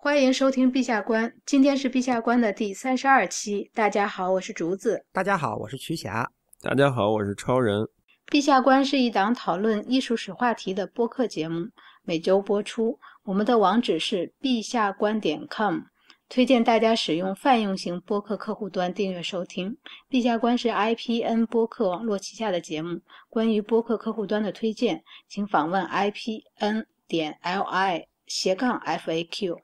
欢迎收听《陛下观》，今天是《陛下观》的第三十二期。大家好，我是竹子。大家好，我是徐霞。大家好，我是超人。《陛下观》是一档讨论艺术史话题的播客节目，每周播出。我们的网址是陛下观点 .com，推荐大家使用泛用型播客客户端订阅收听。《陛下观》是 IPN 播客网络旗下的节目。关于播客客户端的推荐，请访问 IPN 点 L I 斜杠 F A Q。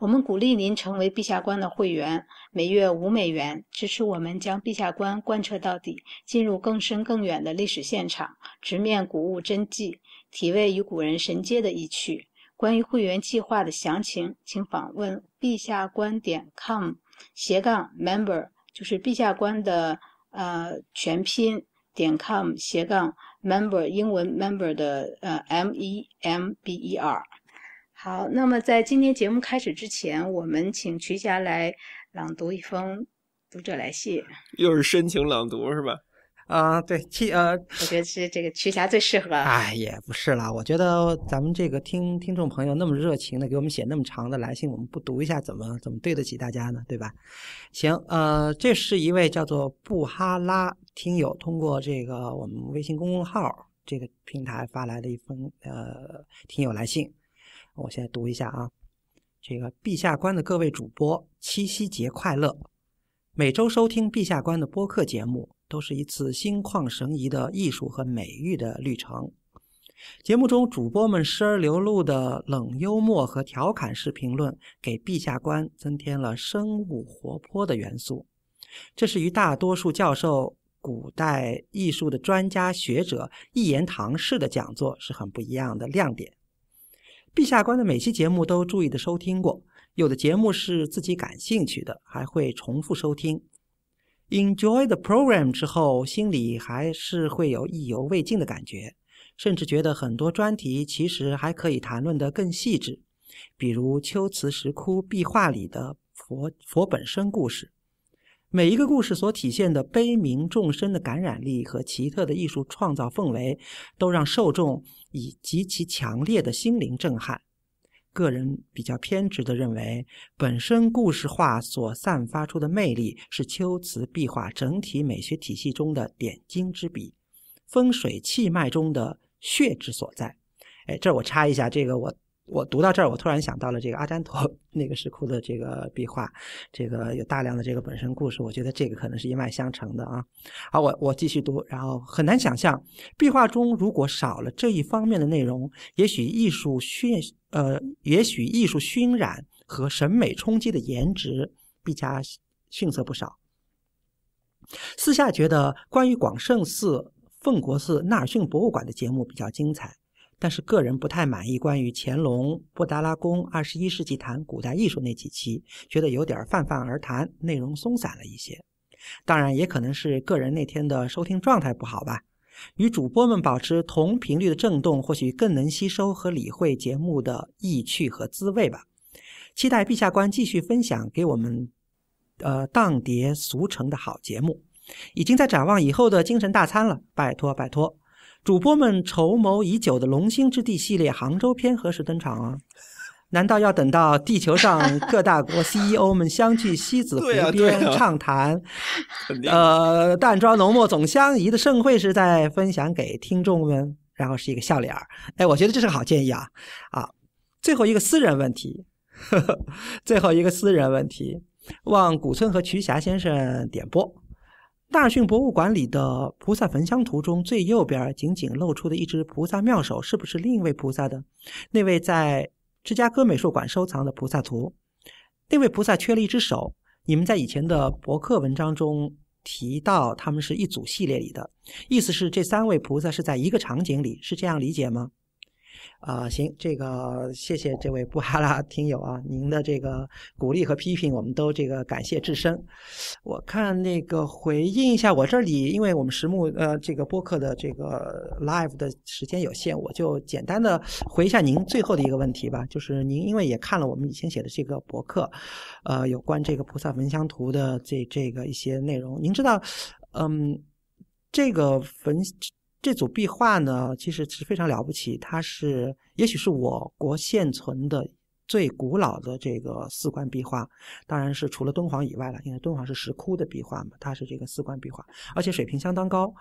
我们鼓励您成为陛下观的会员，每月五美元，支持我们将陛下观贯彻到底，进入更深更远的历史现场，直面古物真迹，体味与古人神接的意趣。关于会员计划的详情，请访问陛下观点 com 斜杠 member，就是陛下观的呃全拼点 com 斜杠 member，英文 member 的呃 m-e-m-b-e-r。好，那么在今天节目开始之前，我们请瞿霞来朗读一封读者来信。又是深情朗读是吧？啊，对，七，呃，我觉得是这个瞿霞最适合了。哎，也不是了，我觉得咱们这个听听众朋友那么热情的给我们写那么长的来信，我们不读一下怎么怎么对得起大家呢？对吧？行，呃，这是一位叫做布哈拉听友通过这个我们微信公众号这个平台发来的一封呃听友来信。我现在读一下啊，这个陛下关的各位主播，七夕节快乐！每周收听陛下关的播客节目，都是一次心旷神怡的艺术和美育的旅程。节目中主播们时而流露的冷幽默和调侃式评论，给陛下关增添了生物活泼的元素。这是与大多数教授古代艺术的专家学者一言堂式的讲座是很不一样的亮点。陛下关的每期节目都注意的收听过，有的节目是自己感兴趣的，还会重复收听。Enjoy the program 之后，心里还是会有意犹未尽的感觉，甚至觉得很多专题其实还可以谈论的更细致，比如《秋瓷石窟壁画里的佛佛本身故事》。每一个故事所体现的悲悯众生的感染力和奇特的艺术创造氛围，都让受众以极其强烈的心灵震撼。个人比较偏执的认为，本身故事化所散发出的魅力是秋瓷壁画整体美学体系中的点睛之笔，风水气脉中的血之所在。哎，这我插一下，这个我。我读到这儿，我突然想到了这个阿旃陀 那个石窟的这个壁画，这个有大量的这个本身故事，我觉得这个可能是一脉相承的啊。好，我我继续读，然后很难想象壁画中如果少了这一方面的内容，也许艺术熏呃，也许艺术熏染和审美冲击的颜值必加逊色不少。私下觉得关于广胜寺、奉国寺、纳尔逊博物馆的节目比较精彩。但是个人不太满意关于乾隆布达拉宫二十一世纪谈古代艺术那几期，觉得有点泛泛而谈，内容松散了一些。当然也可能是个人那天的收听状态不好吧。与主播们保持同频率的震动，或许更能吸收和理会节目的意趣和滋味吧。期待陛下官继续分享给我们，呃，荡涤俗成的好节目。已经在展望以后的精神大餐了，拜托拜托。主播们筹谋已久的龙兴之地系列杭州篇何时登场啊？难道要等到地球上各大国 CEO 们相聚西子湖边畅谈，呃，淡妆浓抹总相宜的盛会时再分享给听众们？然后是一个笑脸儿。哎，我觉得这是个好建议啊！啊，最后一个私人问题，呵呵最后一个私人问题，望古村和瞿霞先生点播。大逊博物馆里的菩萨焚香图中最右边仅仅露出的一只菩萨妙手，是不是另一位菩萨的？那位在芝加哥美术馆收藏的菩萨图，那位菩萨缺了一只手。你们在以前的博客文章中提到，他们是一组系列里的，意思是这三位菩萨是在一个场景里，是这样理解吗？啊，行，这个谢谢这位布哈拉 听友啊，您的这个鼓励和批评，我们都这个感谢至深。我看那个回应一下，我这里，因为我们实木呃这个播客的这个 live 的时间有限，我就简单的回一下您最后的一个问题吧。就是您因为也看了我们以前写的这个博客，呃，有关这个菩萨焚香图的这这个一些内容，您知道，嗯，这个焚。这组壁画呢，其实是非常了不起，它是也许是我国现存的最古老的这个四冠壁画，当然是除了敦煌以外了，因为敦煌是石窟的壁画嘛，它是这个四冠壁画，而且水平相当高。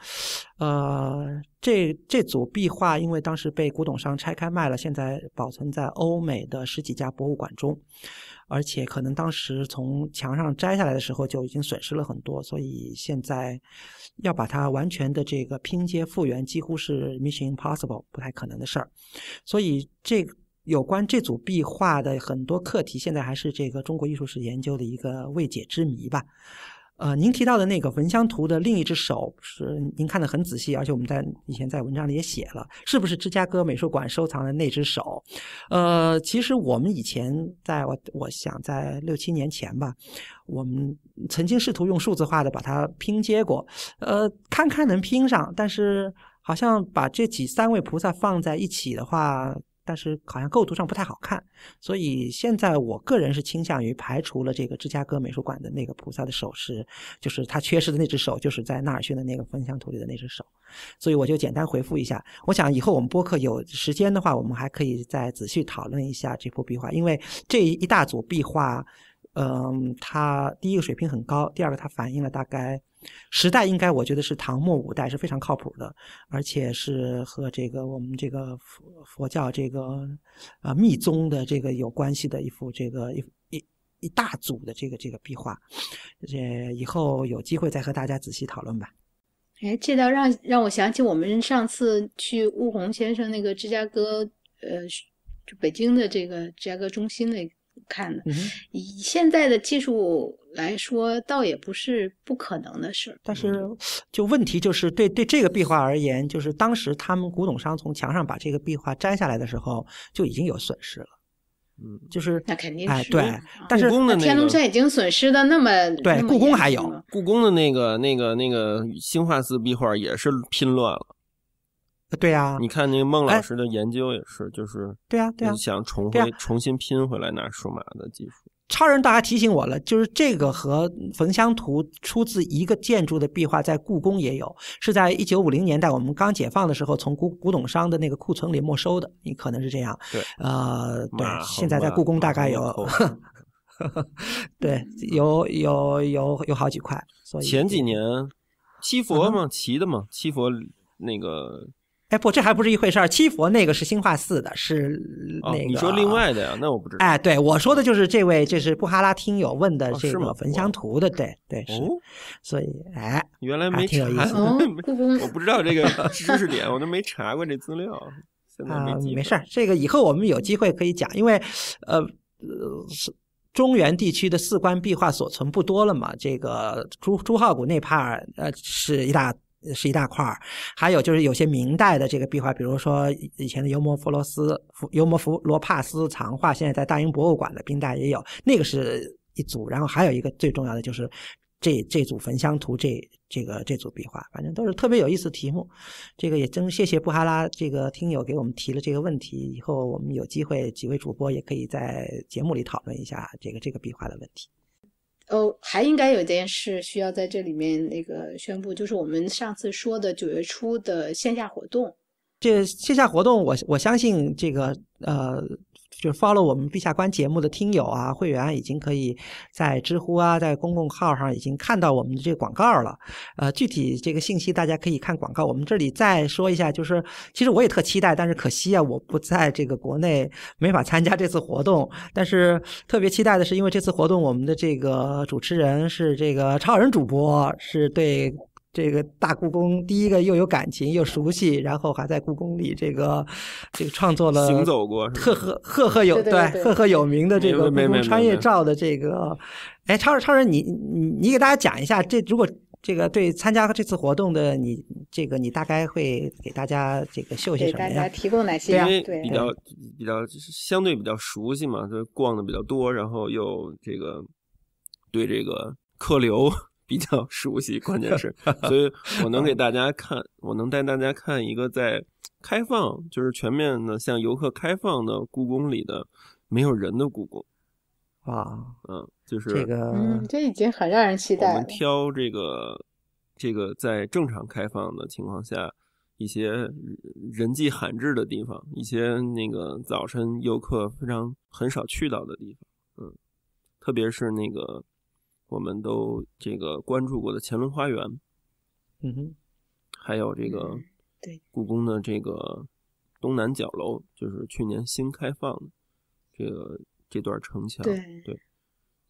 呃，这这组壁画因为当时被古董商拆开卖了，现在保存在欧美的十几家博物馆中，而且可能当时从墙上摘下来的时候就已经损失了很多，所以现在。要把它完全的这个拼接复原，几乎是 m impossible，s s i i o n 不太可能的事儿。所以，这有关这组壁画的很多课题，现在还是这个中国艺术史研究的一个未解之谜吧。呃，您提到的那个《焚香图》的另一只手是您看的很仔细，而且我们在以前在文章里也写了，是不是芝加哥美术馆收藏的那只手？呃，其实我们以前在我我想在六七年前吧，我们曾经试图用数字化的把它拼接过，呃，看看能拼上，但是好像把这几三位菩萨放在一起的话。但是好像构图上不太好看，所以现在我个人是倾向于排除了这个芝加哥美术馆的那个菩萨的手势，就是他缺失的那只手，就是在纳尔逊的那个分香图里的那只手。所以我就简单回复一下，我想以后我们播客有时间的话，我们还可以再仔细讨论一下这幅壁画，因为这一大组壁画，嗯，它第一个水平很高，第二个它反映了大概。时代应该，我觉得是唐末五代是非常靠谱的，而且是和这个我们这个佛佛教这个呃密宗的这个有关系的一幅这个一一一大组的这个这个壁画，这以后有机会再和大家仔细讨论吧。哎，这倒让让我想起我们上次去悟虹先生那个芝加哥呃，就北京的这个芝加哥中心那。看的，以现在的技术来说，倒也不是不可能的事但是，就问题就是，对对这个壁画而言，就是当时他们古董商从墙上把这个壁画摘下来的时候，就已经有损失了。嗯，就是那肯定哎，对，故宫的天龙山已经损失的那么对，故宫还有故宫的那个那个那个兴化寺壁画也是拼乱了。对呀，你看那个孟老师的研究也是，就是对呀，对呀、想重回重新拼回来拿数码的技术。超人，大家提醒我了，就是这个和《焚香图》出自一个建筑的壁画，在故宫也有，是在一九五零年代我们刚解放的时候从古古董商的那个库存里没收的，你可能是这样。对，呃，对，现在在故宫大概有，对，有有有有好几块。所以前几年，七佛嘛，齐的嘛，七佛那个。哎不，这还不是一回事儿。七佛那个是兴化寺的，是那个你说另外的呀？那我不知道。哎，对，我说的就是这位，这是布哈拉听友问的，这个焚香图的，对对是。哦，所以哎，原来没查，我不知道这个知识点，我都没查过这资料。啊，没事儿，这个以后我们有机会可以讲，因为，呃，呃，中原地区的四关壁画所存不多了嘛？这个朱朱浩古那帕尔，呃，是一大。是一大块儿，还有就是有些明代的这个壁画，比如说以前的尤摩弗罗斯、尤摩弗罗帕斯藏画，现在在大英博物馆的冰大也有，那个是一组。然后还有一个最重要的就是这这组焚香图，这这个这组壁画，反正都是特别有意思题目。这个也真谢谢布哈拉这个听友给我们提了这个问题，以后我们有机会几位主播也可以在节目里讨论一下这个这个壁画的问题。哦，还应该有件事需要在这里面那个宣布，就是我们上次说的九月初的线下活动。这线下活动，我我相信这个，呃。就是 follow 我们陛下关节目的听友啊，会员已经可以在知乎啊，在公共号上已经看到我们的这个广告了。呃，具体这个信息大家可以看广告。我们这里再说一下，就是其实我也特期待，但是可惜啊，我不在这个国内，没法参加这次活动。但是特别期待的是，因为这次活动我们的这个主持人是这个超人主播，是对。这个大故宫，第一个又有感情又熟悉，然后还在故宫里这个，这个创作了行走过赫赫赫赫有对赫赫有名的这个故宫穿越照的这个，哎，超人超人，你你你给大家讲一下，这如果这个对参加这次活动的你这个你大概会给大家这个秀些什么？给大家提供哪些？因为比较比较相对比较熟悉嘛，就逛的比较多，然后又这个对这个客流。比较熟悉，关键是，所以我能给大家看，我能带大家看一个在开放，就是全面的向游客开放的故宫里的没有人的故宫。哇，嗯，就是这个，嗯，这已经很让人期待。我们挑这个，这个在正常开放的情况下，一些人迹罕至的地方，一些那个早晨游客非常很少去到的地方，嗯，特别是那个。我们都这个关注过的乾隆花园，嗯哼，还有这个对故宫的这个东南角楼，就是去年新开放的这个这段城墙，对对，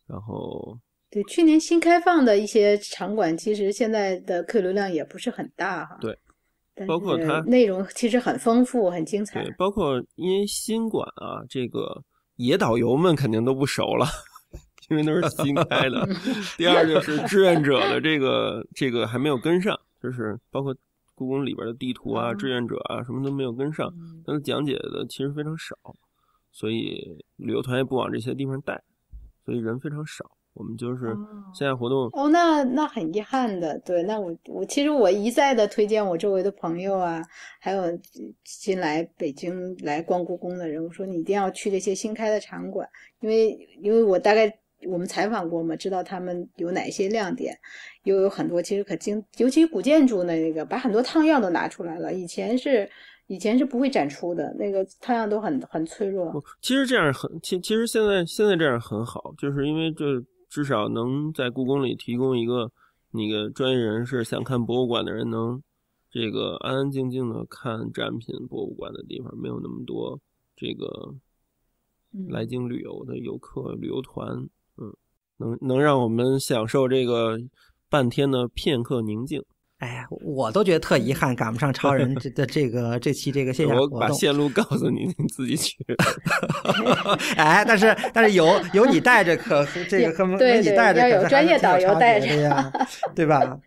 然后对去年新开放的一些场馆，其实现在的客流量也不是很大哈，对，包括它内容其实很丰富很精彩，对，包括因为新馆啊，这个野导游们肯定都不熟了。因为都是新开的，第二就是志愿者的这个这个还没有跟上，就是包括故宫里边的地图啊、志愿者啊什么都没有跟上，但是讲解的其实非常少，所以旅游团也不往这些地方带，所以人非常少。我们就是线下活动哦，那那很遗憾的，对，那我我其实我一再的推荐我周围的朋友啊，还有新来北京来逛故宫的人，我说你一定要去这些新开的场馆，因为因为我大概。我们采访过嘛？知道他们有哪些亮点？又有很多其实可精，尤其古建筑那个，把很多烫样都拿出来了。以前是以前是不会展出的，那个烫样都很很脆弱。其实这样很，其其实现在现在这样很好，就是因为这至少能在故宫里提供一个那个专业人士想看博物馆的人能这个安安静静的看展品，博物馆的地方没有那么多这个来京旅游的游客、旅游团。能能让我们享受这个半天的片刻宁静。哎呀，我都觉得特遗憾，赶不上超人这 的这个这期这个线下活动。我把线路告诉你，你自己去。哎，但是但是有有你带着，可这个可有你带着，有专业导游带着呀，对吧？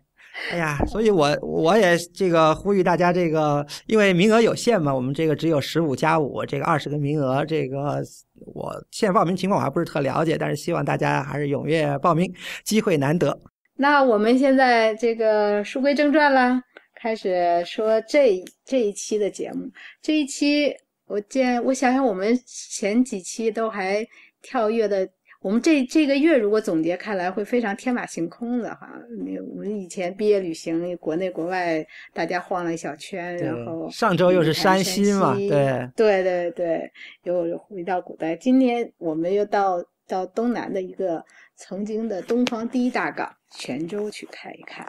哎呀，所以，我我也这个呼吁大家，这个因为名额有限嘛，我们这个只有十五加五，这个二十个名额，这个我现在报名情况我还不是特了解，但是希望大家还是踊跃报名，机会难得。那我们现在这个书归正传了，开始说这这一期的节目。这一期我见我想想，我们前几期都还跳跃的。我们这这个月如果总结开来，会非常天马行空的哈。我们以前毕业旅行，国内国外，大家晃了一小圈，然后上周又是山西嘛，对，对对对，又回到古代。今天我们又到到东南的一个曾经的东方第一大港泉州去看一看。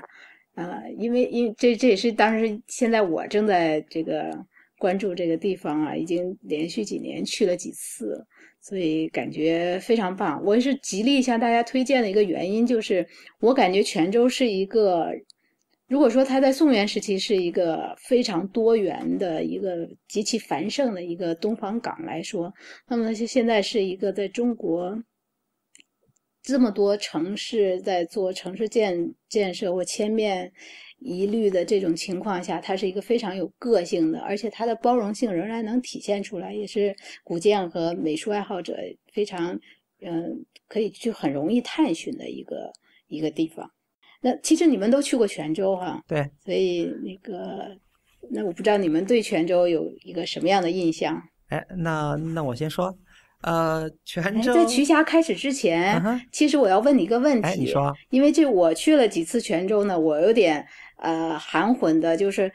啊，因为因这这也是当时现在我正在这个关注这个地方啊，已经连续几年去了几次。所以感觉非常棒，我是极力向大家推荐的一个原因，就是我感觉泉州是一个，如果说它在宋元时期是一个非常多元的一个极其繁盛的一个东方港来说，那么它现在是一个在中国这么多城市在做城市建建设或千面。疑虑的这种情况下，它是一个非常有个性的，而且它的包容性仍然能体现出来，也是古建和美术爱好者非常，嗯，可以去很容易探寻的一个一个地方。那其实你们都去过泉州哈？对，所以那个，那我不知道你们对泉州有一个什么样的印象？哎，那那我先说，呃，泉州在徐霞开始之前，其实我要问你一个问题，因为这我去了几次泉州呢，我有点。呃，含混的，就是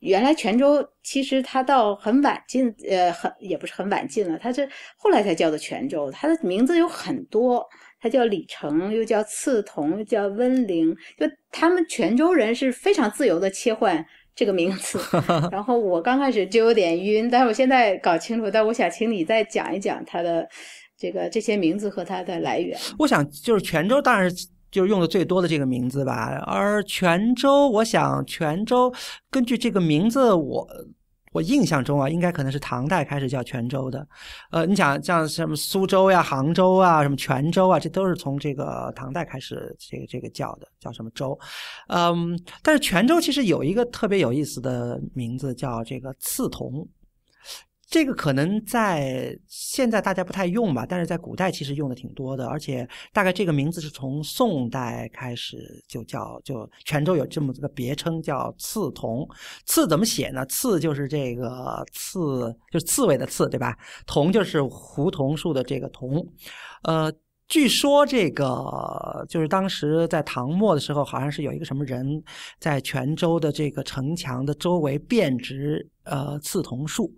原来泉州其实它到很晚进，呃，很也不是很晚进了，它是后来才叫做泉州。它的名字有很多，它叫鲤城，又叫刺桐，又叫温陵，就他们泉州人是非常自由的切换这个名字。然后我刚开始就有点晕，但是我现在搞清楚。但我想请你再讲一讲它的这个这些名字和它的来源。我想就是泉州，当然就是用的最多的这个名字吧，而泉州，我想泉州根据这个名字，我我印象中啊，应该可能是唐代开始叫泉州的。呃，你想像什么苏州呀、杭州啊、什么泉州啊，这都是从这个唐代开始这个这个叫的，叫什么州。嗯，但是泉州其实有一个特别有意思的名字，叫这个刺桐。这个可能在现在大家不太用吧，但是在古代其实用的挺多的，而且大概这个名字是从宋代开始就叫，就泉州有这么个别称叫刺桐。刺怎么写呢？刺就是这个刺，就是刺猬的刺，对吧？桐就是胡桐树的这个桐，呃。据说这个就是当时在唐末的时候，好像是有一个什么人，在泉州的这个城墙的周围遍植呃刺桐树，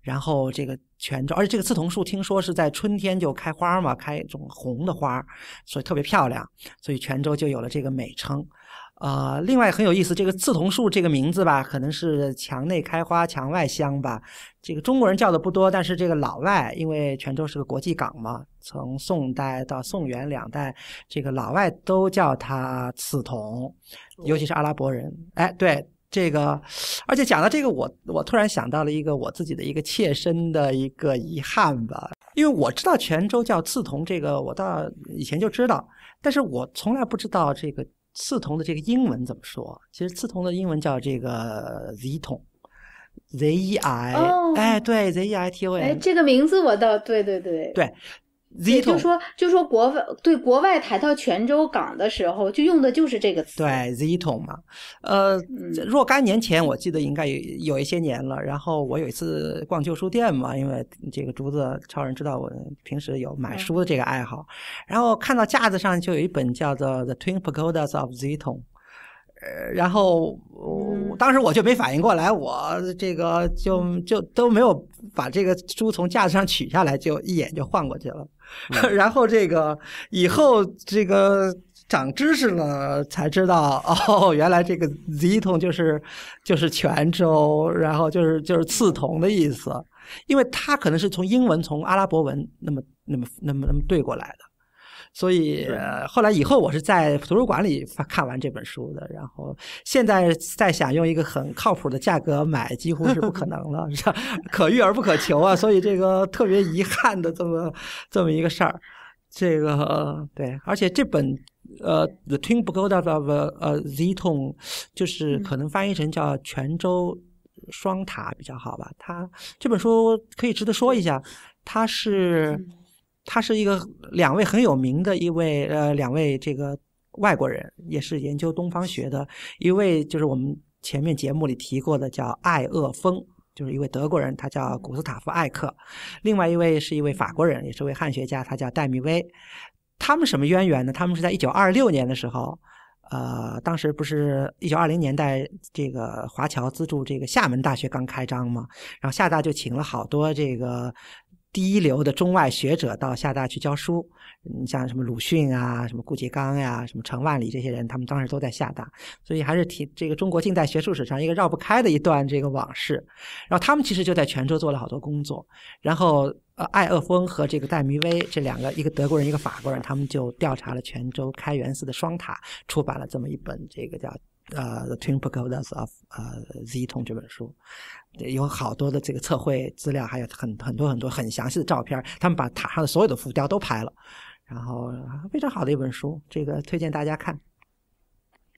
然后这个泉州，而且这个刺桐树听说是在春天就开花嘛，开一种红的花，所以特别漂亮，所以泉州就有了这个美称。啊，另外很有意思，这个刺桐树这个名字吧，可能是墙内开花墙外香吧。这个中国人叫的不多，但是这个老外，因为泉州是个国际港嘛，从宋代到宋元两代，这个老外都叫它刺桐，尤其是阿拉伯人。哎，对这个，而且讲到这个，我我突然想到了一个我自己的一个切身的一个遗憾吧，因为我知道泉州叫刺桐，这个我到以前就知道，但是我从来不知道这个。刺桐的这个英文怎么说？其实刺桐的英文叫这个 Zitong，Z E I，哎，对，Z E I T O N。哎，这个名字我倒对对对。对。Zito，就说，就说国外对国外抬到泉州港的时候，就用的就是这个词。对，Zito 嘛，呃，若干年前我记得应该有有一些年了。然后我有一次逛旧书店嘛，因为这个竹子超人知道我平时有买书的这个爱好，然后看到架子上就有一本叫做《The Twin p e g o d a s of Zito》，呃，然后当时我就没反应过来，我这个就就都没有把这个书从架子上取下来，就一眼就换过去了。然后这个以后这个长知识了才知道哦，原来这个 Z t 就是就是泉州，然后就是就是刺桐的意思，因为它可能是从英文从阿拉伯文那么那么那么那么对过来的。所以后来以后我是在图书馆里看完这本书的，然后现在在想用一个很靠谱的价格买，几乎是不可能了，可遇而不可求啊！所以这个特别遗憾的这么这么一个事儿，这个对，而且这本呃《The Twin p o g o d of z t o n g 就是可能翻译成叫泉州双塔比较好吧。它这本书可以值得说一下，它是。他是一个两位很有名的，一位呃，两位这个外国人，也是研究东方学的一位，就是我们前面节目里提过的，叫艾厄峰，就是一位德国人，他叫古斯塔夫·艾克；另外一位是一位法国人，也是位汉学家，他叫戴密威。他们什么渊源呢？他们是在一九二六年的时候，呃，当时不是一九二零年代这个华侨资助这个厦门大学刚开张嘛，然后厦大就请了好多这个。第一流的中外学者到厦大去教书，你像什么鲁迅啊，什么顾颉刚呀，什么程万里这些人，他们当时都在厦大，所以还是挺这个中国近代学术史上一个绕不开的一段这个往事。然后他们其实就在泉州做了好多工作。然后，呃，艾厄峰和这个戴迷威这两个，一个德国人，一个法国人，他们就调查了泉州开元寺的双塔，出版了这么一本这个叫。呃，《The Twin Pagodas of》呃，Z 通这本书有好多的这个测绘资料，还有很很多很多很详细的照片。他们把塔上的所有的浮雕都拍了，然后非常好的一本书，这个推荐大家看。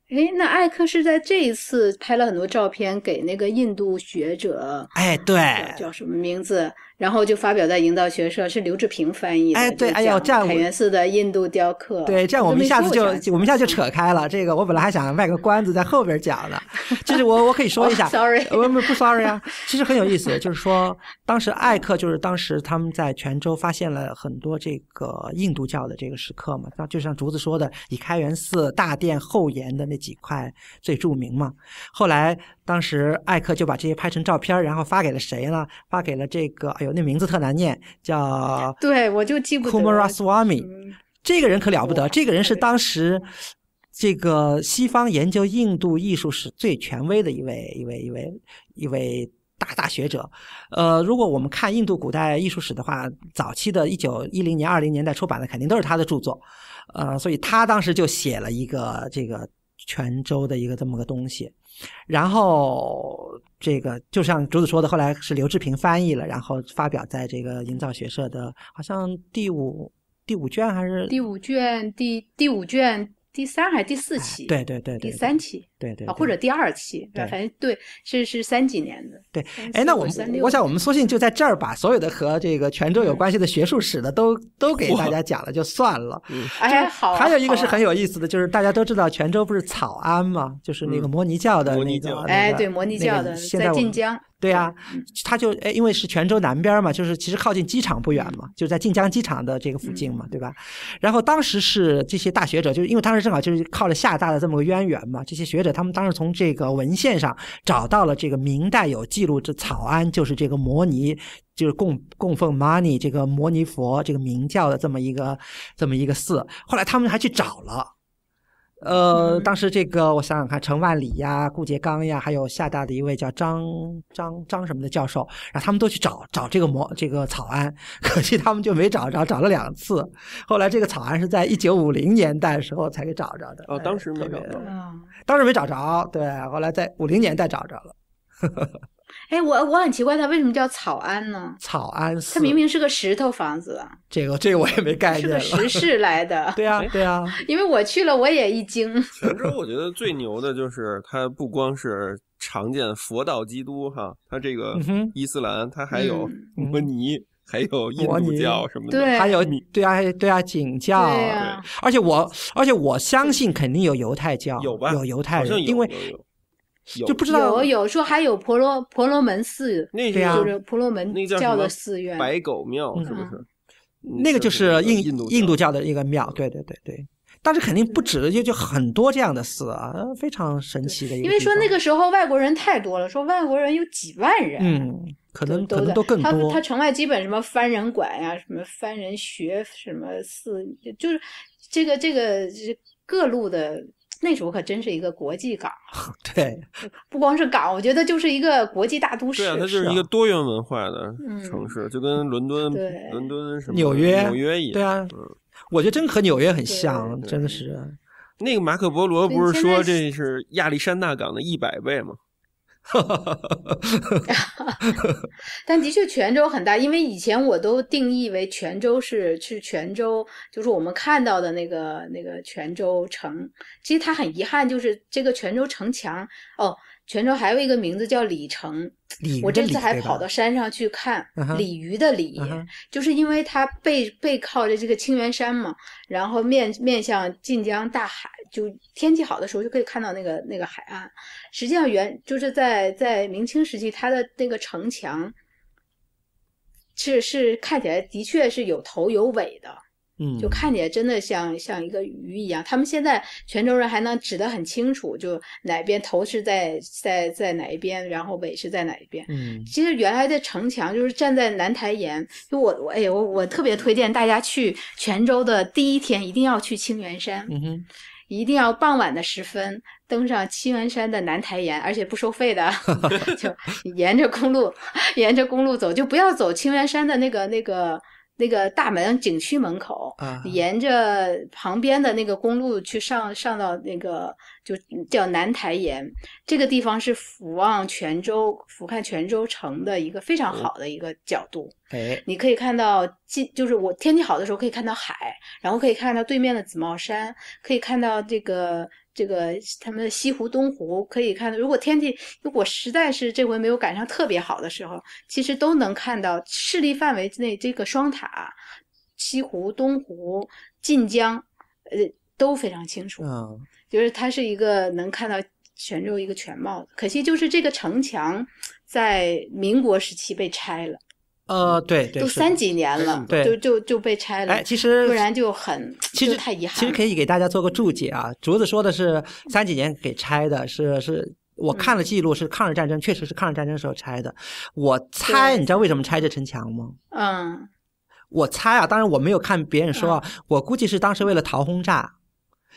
哎，那艾克是在这一次拍了很多照片给那个印度学者？哎，对，叫什么名字？然后就发表在《营造学社》，是刘志平翻译的。哎，对，哎呦，这样开元寺的印度雕刻。对，这样我们下子就，我们下就扯开了这个。我本来还想卖个关子，在后边讲的，就是我我可以说一下。Sorry，我们不 Sorry 啊。其实很有意思，就是说当时艾克就是当时他们在泉州发现了很多这个印度教的这个石刻嘛，就像竹子说的，以开元寺大殿后檐的那几块最著名嘛。后来。当时艾克就把这些拍成照片，然后发给了谁呢？发给了这个，哎呦，那名字特难念，叫对，我就记不 Kumaraswami。嗯，这个人可了不得，这个人是当时这个西方研究印度艺术史最权威的一位一位一位一位大大学者。呃，如果我们看印度古代艺术史的话，早期的19、10年、20年代出版的，肯定都是他的著作。呃，所以他当时就写了一个这个泉州的一个这么个东西。然后这个就像竹子说的，后来是刘志平翻译了，然后发表在这个营造学社的，好像第五第五卷还是第五卷第第五卷第三还是第四期？对对对对，第三期。对对啊，或者第二期，反正对，是是三几年的。对，哎，那我们我想我们索性就在这儿把所有的和这个泉州有关系的学术史的都都给大家讲了就算了。哎，好。还有一个是很有意思的，就是大家都知道泉州不是草庵嘛，就是那个摩尼教的，那哎，对，摩尼教的在晋江。对呀，他就哎，因为是泉州南边嘛，就是其实靠近机场不远嘛，就在晋江机场的这个附近嘛，对吧？然后当时是这些大学者，就是因为当时正好就是靠着厦大的这么个渊源嘛，这些学。他们当时从这个文献上找到了这个明代有记录，这草庵就是这个摩尼，就是供供奉 m o n e y 这个摩尼佛，这个明教的这么一个这么一个寺。后来他们还去找了，呃，当时这个我想想看，程万里呀、顾颉刚呀，还有厦大的一位叫张张张什么的教授，然后他们都去找找这个摩这个草庵，可惜他们就没找着，找了两次。后来这个草庵是在一九五零年代时候才给找着的。哦，当时没找到。当时没找着，对，后来在五零年代找着了。哎，我我很奇怪，它为什么叫草庵呢？草庵寺，它明明是个石头房子。这个这个我也没概念。是个石室来的。对呀对呀。因为我去了，我也一惊。泉 州我觉得最牛的就是它不光是常见佛道基督哈，它这个伊斯兰，它还有摩尼。还有印度教什么的，还有对啊对啊景教，而且我而且我相信肯定有犹太教，有吧？有犹太，人，因为就不知道有有说还有婆罗婆罗门寺，对是婆罗门教的寺院，白狗庙是不是？那个就是印印度印度教的一个庙，对对对对。但是肯定不止，就就很多这样的寺啊，非常神奇的因为说那个时候外国人太多了，说外国人有几万人。嗯，可能都都更多，他他城外基本什么番人馆呀，什么番人学，什么寺，就是这个这个各路的，那时候可真是一个国际港，对，不光是港，我觉得就是一个国际大都市。对啊，它就是一个多元文化的城市，就跟伦敦、伦敦什么纽约、纽约一样。对啊，嗯，我觉得真和纽约很像，真的是。那个马可波罗不是说这是亚历山大港的一百倍吗？哈，但的确泉州很大，因为以前我都定义为泉州是去泉州，就是我们看到的那个那个泉州城。其实它很遗憾，就是这个泉州城墙。哦，泉州还有一个名字叫鲤城，鲤。我这次还跑到山上去看鲤鱼的鲤，就是因为它背背靠着这个清源山嘛，然后面面向晋江大海。就天气好的时候就可以看到那个那个海岸。实际上，原就是在在明清时期，它的那个城墙是是看起来的确是有头有尾的，嗯，就看起来真的像像一个鱼一样。他们现在泉州人还能指得很清楚，就哪边头是在在在哪一边，然后尾是在哪一边。嗯，其实原来的城墙就是站在南台岩。就我我哎我我特别推荐大家去泉州的第一天一定要去清源山。嗯哼。一定要傍晚的时分登上清源山的南台岩，而且不收费的，就沿着公路，沿着公路走，就不要走清源山的那个、那个、那个大门景区门口，沿着旁边的那个公路去上，上到那个。就叫南台岩，这个地方是俯望泉州、俯瞰泉州城的一个非常好的一个角度。哎，你可以看到近，就是我天气好的时候可以看到海，然后可以看到对面的紫帽山，可以看到这个这个他们的西湖、东湖，可以看到。如果天气如果实在是这回没有赶上特别好的时候，其实都能看到视力范围之内这个双塔、西湖、东湖、晋江，呃。都非常清楚，嗯，就是它是一个能看到泉州一个全貌的。可惜就是这个城墙，在民国时期被拆了。呃，对，都三几年了，对，就就就被拆了。哎，其实不然就很，其实太遗憾。其实可以给大家做个注解啊，竹子说的是三几年给拆的，是是，我看了记录是抗日战争，确实是抗日战争时候拆的。我猜，你知道为什么拆这城墙吗？嗯，我猜啊，当然我没有看别人说，我估计是当时为了逃轰炸。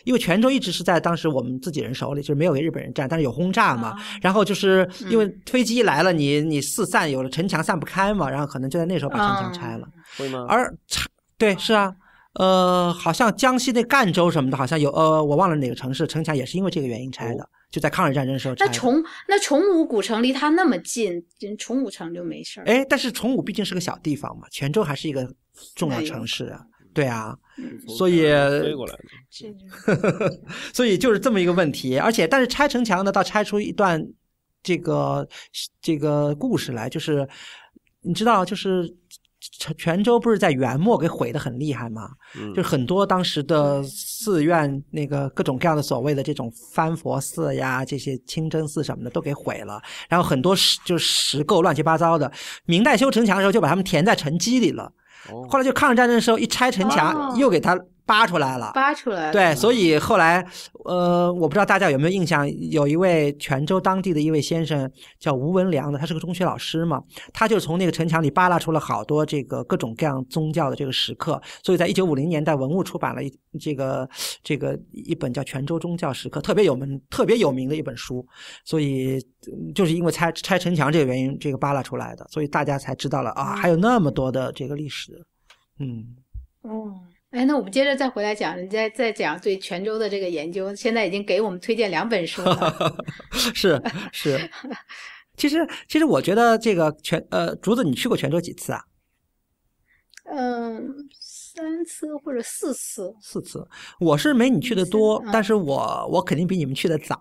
因为泉州一直是在当时我们自己人手里，就是没有给日本人占，但是有轰炸嘛。然后就是因为飞机来了，你你四散，有了城墙散不开嘛，然后可能就在那时候把城墙拆了。会吗？而拆，对，是啊，呃，好像江西那赣州什么的，好像有呃，我忘了哪个城市城墙也是因为这个原因拆的，就在抗日战争时候。那崇那崇武古城离它那么近，崇武城就没事儿。哎，但是崇武毕竟是个小地方嘛，泉州还是一个重要城市啊。对啊，所以，所以就是这么一个问题。而且，但是拆城墙呢，倒拆出一段这个这个故事来，就是你知道，就是泉泉州不是在元末给毁的很厉害嘛？就很多当时的寺院那个各种各样的所谓的这种翻佛寺呀，这些清真寺什么的都给毁了，然后很多石就石构乱七八糟的，明代修城墙的时候就把它们填在城基里了。后来就抗日战争的时候，一拆城墙，又给他。扒出来了，扒出来，对，所以后来，呃，我不知道大家有没有印象，有一位泉州当地的一位先生叫吴文良的，他是个中学老师嘛，他就从那个城墙里扒拉出了好多这个各种各样宗教的这个石刻，所以在一九五零年代文物出版了一这个这个一本叫《泉州宗教石刻》，特别有名特别有名的一本书，所以就是因为拆拆城墙这个原因，这个扒拉出来的，所以大家才知道了啊，还有那么多的这个历史，嗯，嗯。哎，那我们接着再回来讲，再再讲对泉州的这个研究，现在已经给我们推荐两本书了。是是，其实其实我觉得这个泉呃，竹子，你去过泉州几次啊？嗯，三次或者四次。四次，我是没你去的多，但是我我肯定比你们去的早。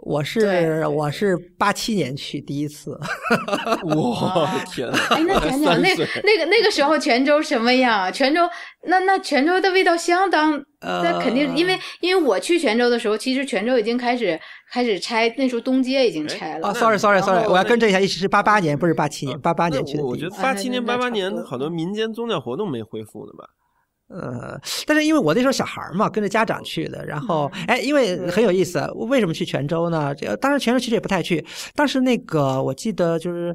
我是我是八七年去第一次，的天！哎，那讲讲那那个那个时候泉州什么样？泉州那那泉州的味道相当，那肯定因为因为我去泉州的时候，其实泉州已经开始开始拆，那时候东街已经拆了。啊，sorry sorry sorry，我要更正一下，一直是八八年，不是八七年，八八年去的。我觉得八七年八八年好多民间宗教活动没恢复呢吧。呃，但是因为我那时候小孩嘛，跟着家长去的，然后哎，因为很有意思，为什么去泉州呢？当时泉州其实也不太去，当时那个我记得就是，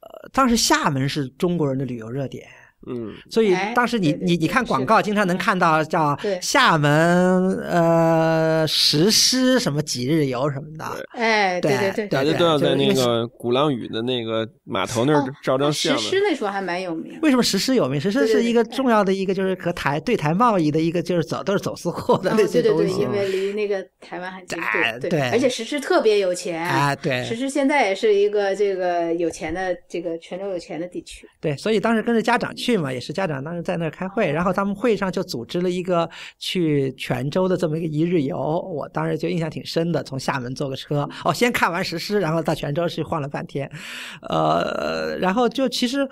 呃，当时厦门是中国人的旅游热点。嗯，所以当时你你你看广告，经常能看到叫厦门呃石狮什么几日游什么的，哎，对对对，大家都要在那个鼓浪屿的那个码头那儿照张相。石狮那时候还蛮有名，为什么石狮有名？石狮是一个重要的一个，就是和台对台贸易的一个，就是走都是走私货的那些东西。对对对，因为离那个台湾很近。对对，而且石狮特别有钱。哎，对，石狮现在也是一个这个有钱的这个泉州有钱的地区。对，所以当时跟着家长去。嘛，也是家长当时在那儿开会，然后他们会上就组织了一个去泉州的这么一个一日游，我当时就印象挺深的。从厦门坐个车，哦，先看完石狮，然后到泉州去晃了半天，呃，然后就其实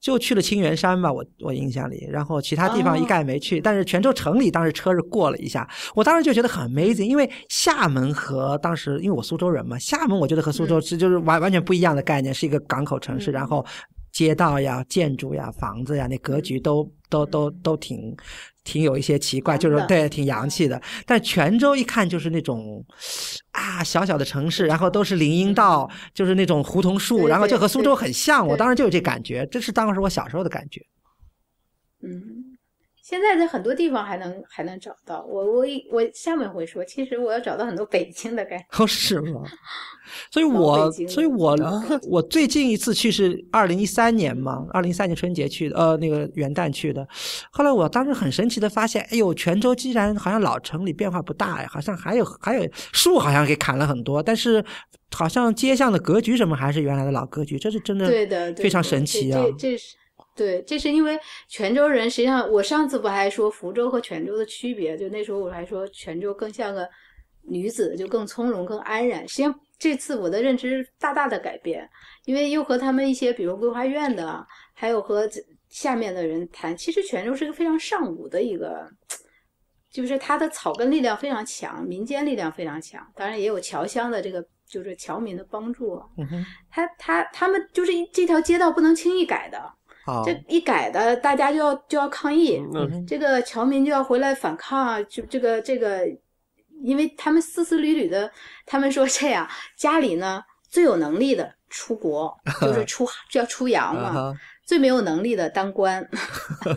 就去了清源山吧，我我印象里，然后其他地方一概没去，但是泉州城里当时车是过了一下，我当时就觉得很 amazing，因为厦门和当时因为我苏州人嘛，厦门我觉得和苏州是就是完完全不一样的概念，是一个港口城市，然后。街道呀，建筑呀，房子呀，那格局都都都都挺，挺有一些奇怪，就是对，挺洋气的。但泉州一看就是那种，啊，小小的城市，然后都是林荫道，就是那种胡同树，然后就和苏州很像。我当时就有这感觉，这是当时我小时候的感觉。嗯。现在在很多地方还能还能找到我，我我下面会说，其实我要找到很多北京的该哦是吗？所以我所以我我最近一次去是二零一三年嘛，二零一三年春节去的，呃，那个元旦去的。后来我当时很神奇的发现，哎呦，泉州既然好像老城里变化不大呀，好像还有还有树好像给砍了很多，但是好像街巷的格局什么还是原来的老格局，这是真的，对的，非常神奇啊。这是。对，这是因为泉州人实际上，我上次不还说福州和泉州的区别？就那时候我还说泉州更像个女子，就更从容、更安然。实际上这次我的认知大大的改变，因为又和他们一些，比如规划院的，还有和下面的人谈，其实泉州是个非常尚武的一个，就是它的草根力量非常强，民间力量非常强。当然也有侨乡的这个，就是侨民的帮助。他他他们就是这条街道不能轻易改的。这一改的，大家就要就要抗议，这个侨民就要回来反抗，就这个这个，因为他们丝丝缕缕的，他们说这样，家里呢最有能力的出国，就 是出要出洋嘛，最没有能力的当官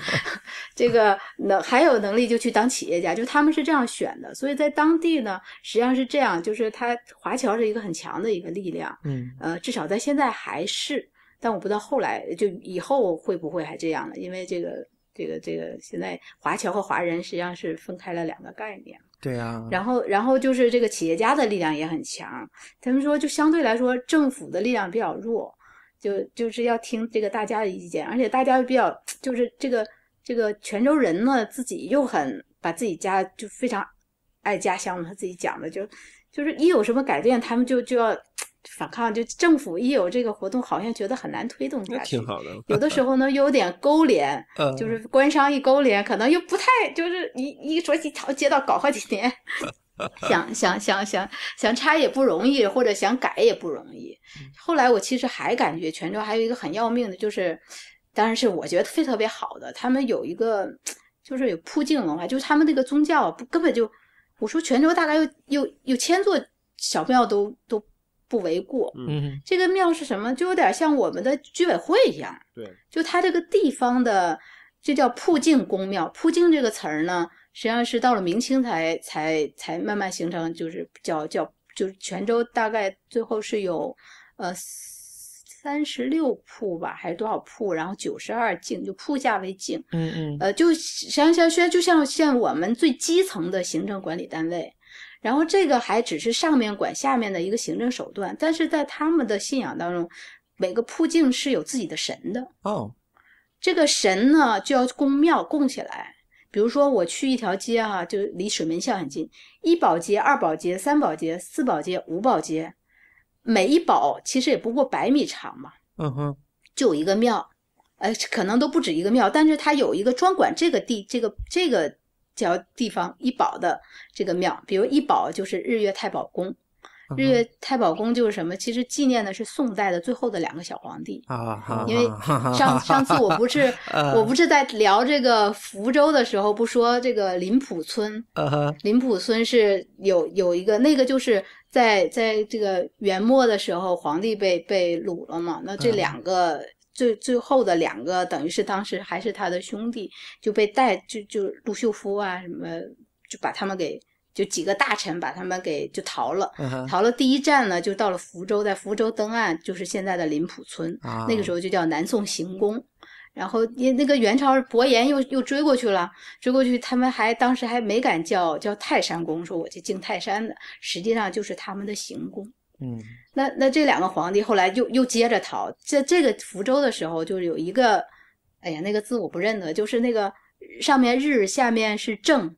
这个能还有能力就去当企业家，就他们是这样选的，所以在当地呢，实际上是这样，就是他华侨是一个很强的一个力量，嗯，呃，至少在现在还是。但我不知道后来就以后会不会还这样了，因为这个这个这个现在华侨和华人实际上是分开了两个概念。对啊，然后然后就是这个企业家的力量也很强，他们说就相对来说政府的力量比较弱，就就是要听这个大家的意见，而且大家比较就是这个这个泉州人呢自己又很把自己家就非常爱家乡嘛，他自己讲的就就是一有什么改变，他们就就要。反抗就政府一有这个活动，好像觉得很难推动下去。挺好的。有的 时候呢，又有点勾连，就是官商一勾连，可能又不太就是一一说一条街道搞好几年，想想想想想拆也不容易，或者想改也不容易。后来我其实还感觉泉州还有一个很要命的，就是当然是我觉得非特别好的，他们有一个就是有铺净文化，就是他们那个宗教不根本就我说泉州大概有有有千座小庙都都。不为过。嗯，这个庙是什么？就有点像我们的居委会一样。对，就它这个地方的，这叫铺境公庙。铺境这个词儿呢，实际上是到了明清才才才慢慢形成，就是叫叫就是泉州大概最后是有呃三十六铺吧，还是多少铺？然后九十二境，就铺下为境。嗯嗯。呃，就实际上像然就像像我们最基层的行政管理单位。然后这个还只是上面管下面的一个行政手段，但是在他们的信仰当中，每个铺境是有自己的神的哦。这个神呢就要供庙供起来。比如说我去一条街哈，就离水门巷很近，一宝街、二宝街、三宝街、四宝街、五宝街，每一宝其实也不过百米长嘛。嗯哼，就一个庙，哎，可能都不止一个庙，但是它有一个专管这个地这个这个。叫地方一宝的这个庙，比如一宝就是日月太保宫，日月太保宫就是什么？其实纪念的是宋代的最后的两个小皇帝。因为上上次我不是 我不是在聊这个福州的时候，不说这个林浦村，林浦村是有有一个那个就是在在这个元末的时候，皇帝被被掳了嘛？那这两个。最最后的两个，等于是当时还是他的兄弟，就被带就就陆秀夫啊什么，就把他们给就几个大臣把他们给就逃了，逃了第一站呢就到了福州，在福州登岸，就是现在的林浦村，那个时候就叫南宋行宫。然后因那个元朝伯颜又又追过去了，追过去他们还当时还没敢叫叫泰山宫，说我去敬泰山的，实际上就是他们的行宫。嗯。那那这两个皇帝后来又又接着逃，在这个福州的时候，就有一个，哎呀，那个字我不认得，就是那个上面日下面是正，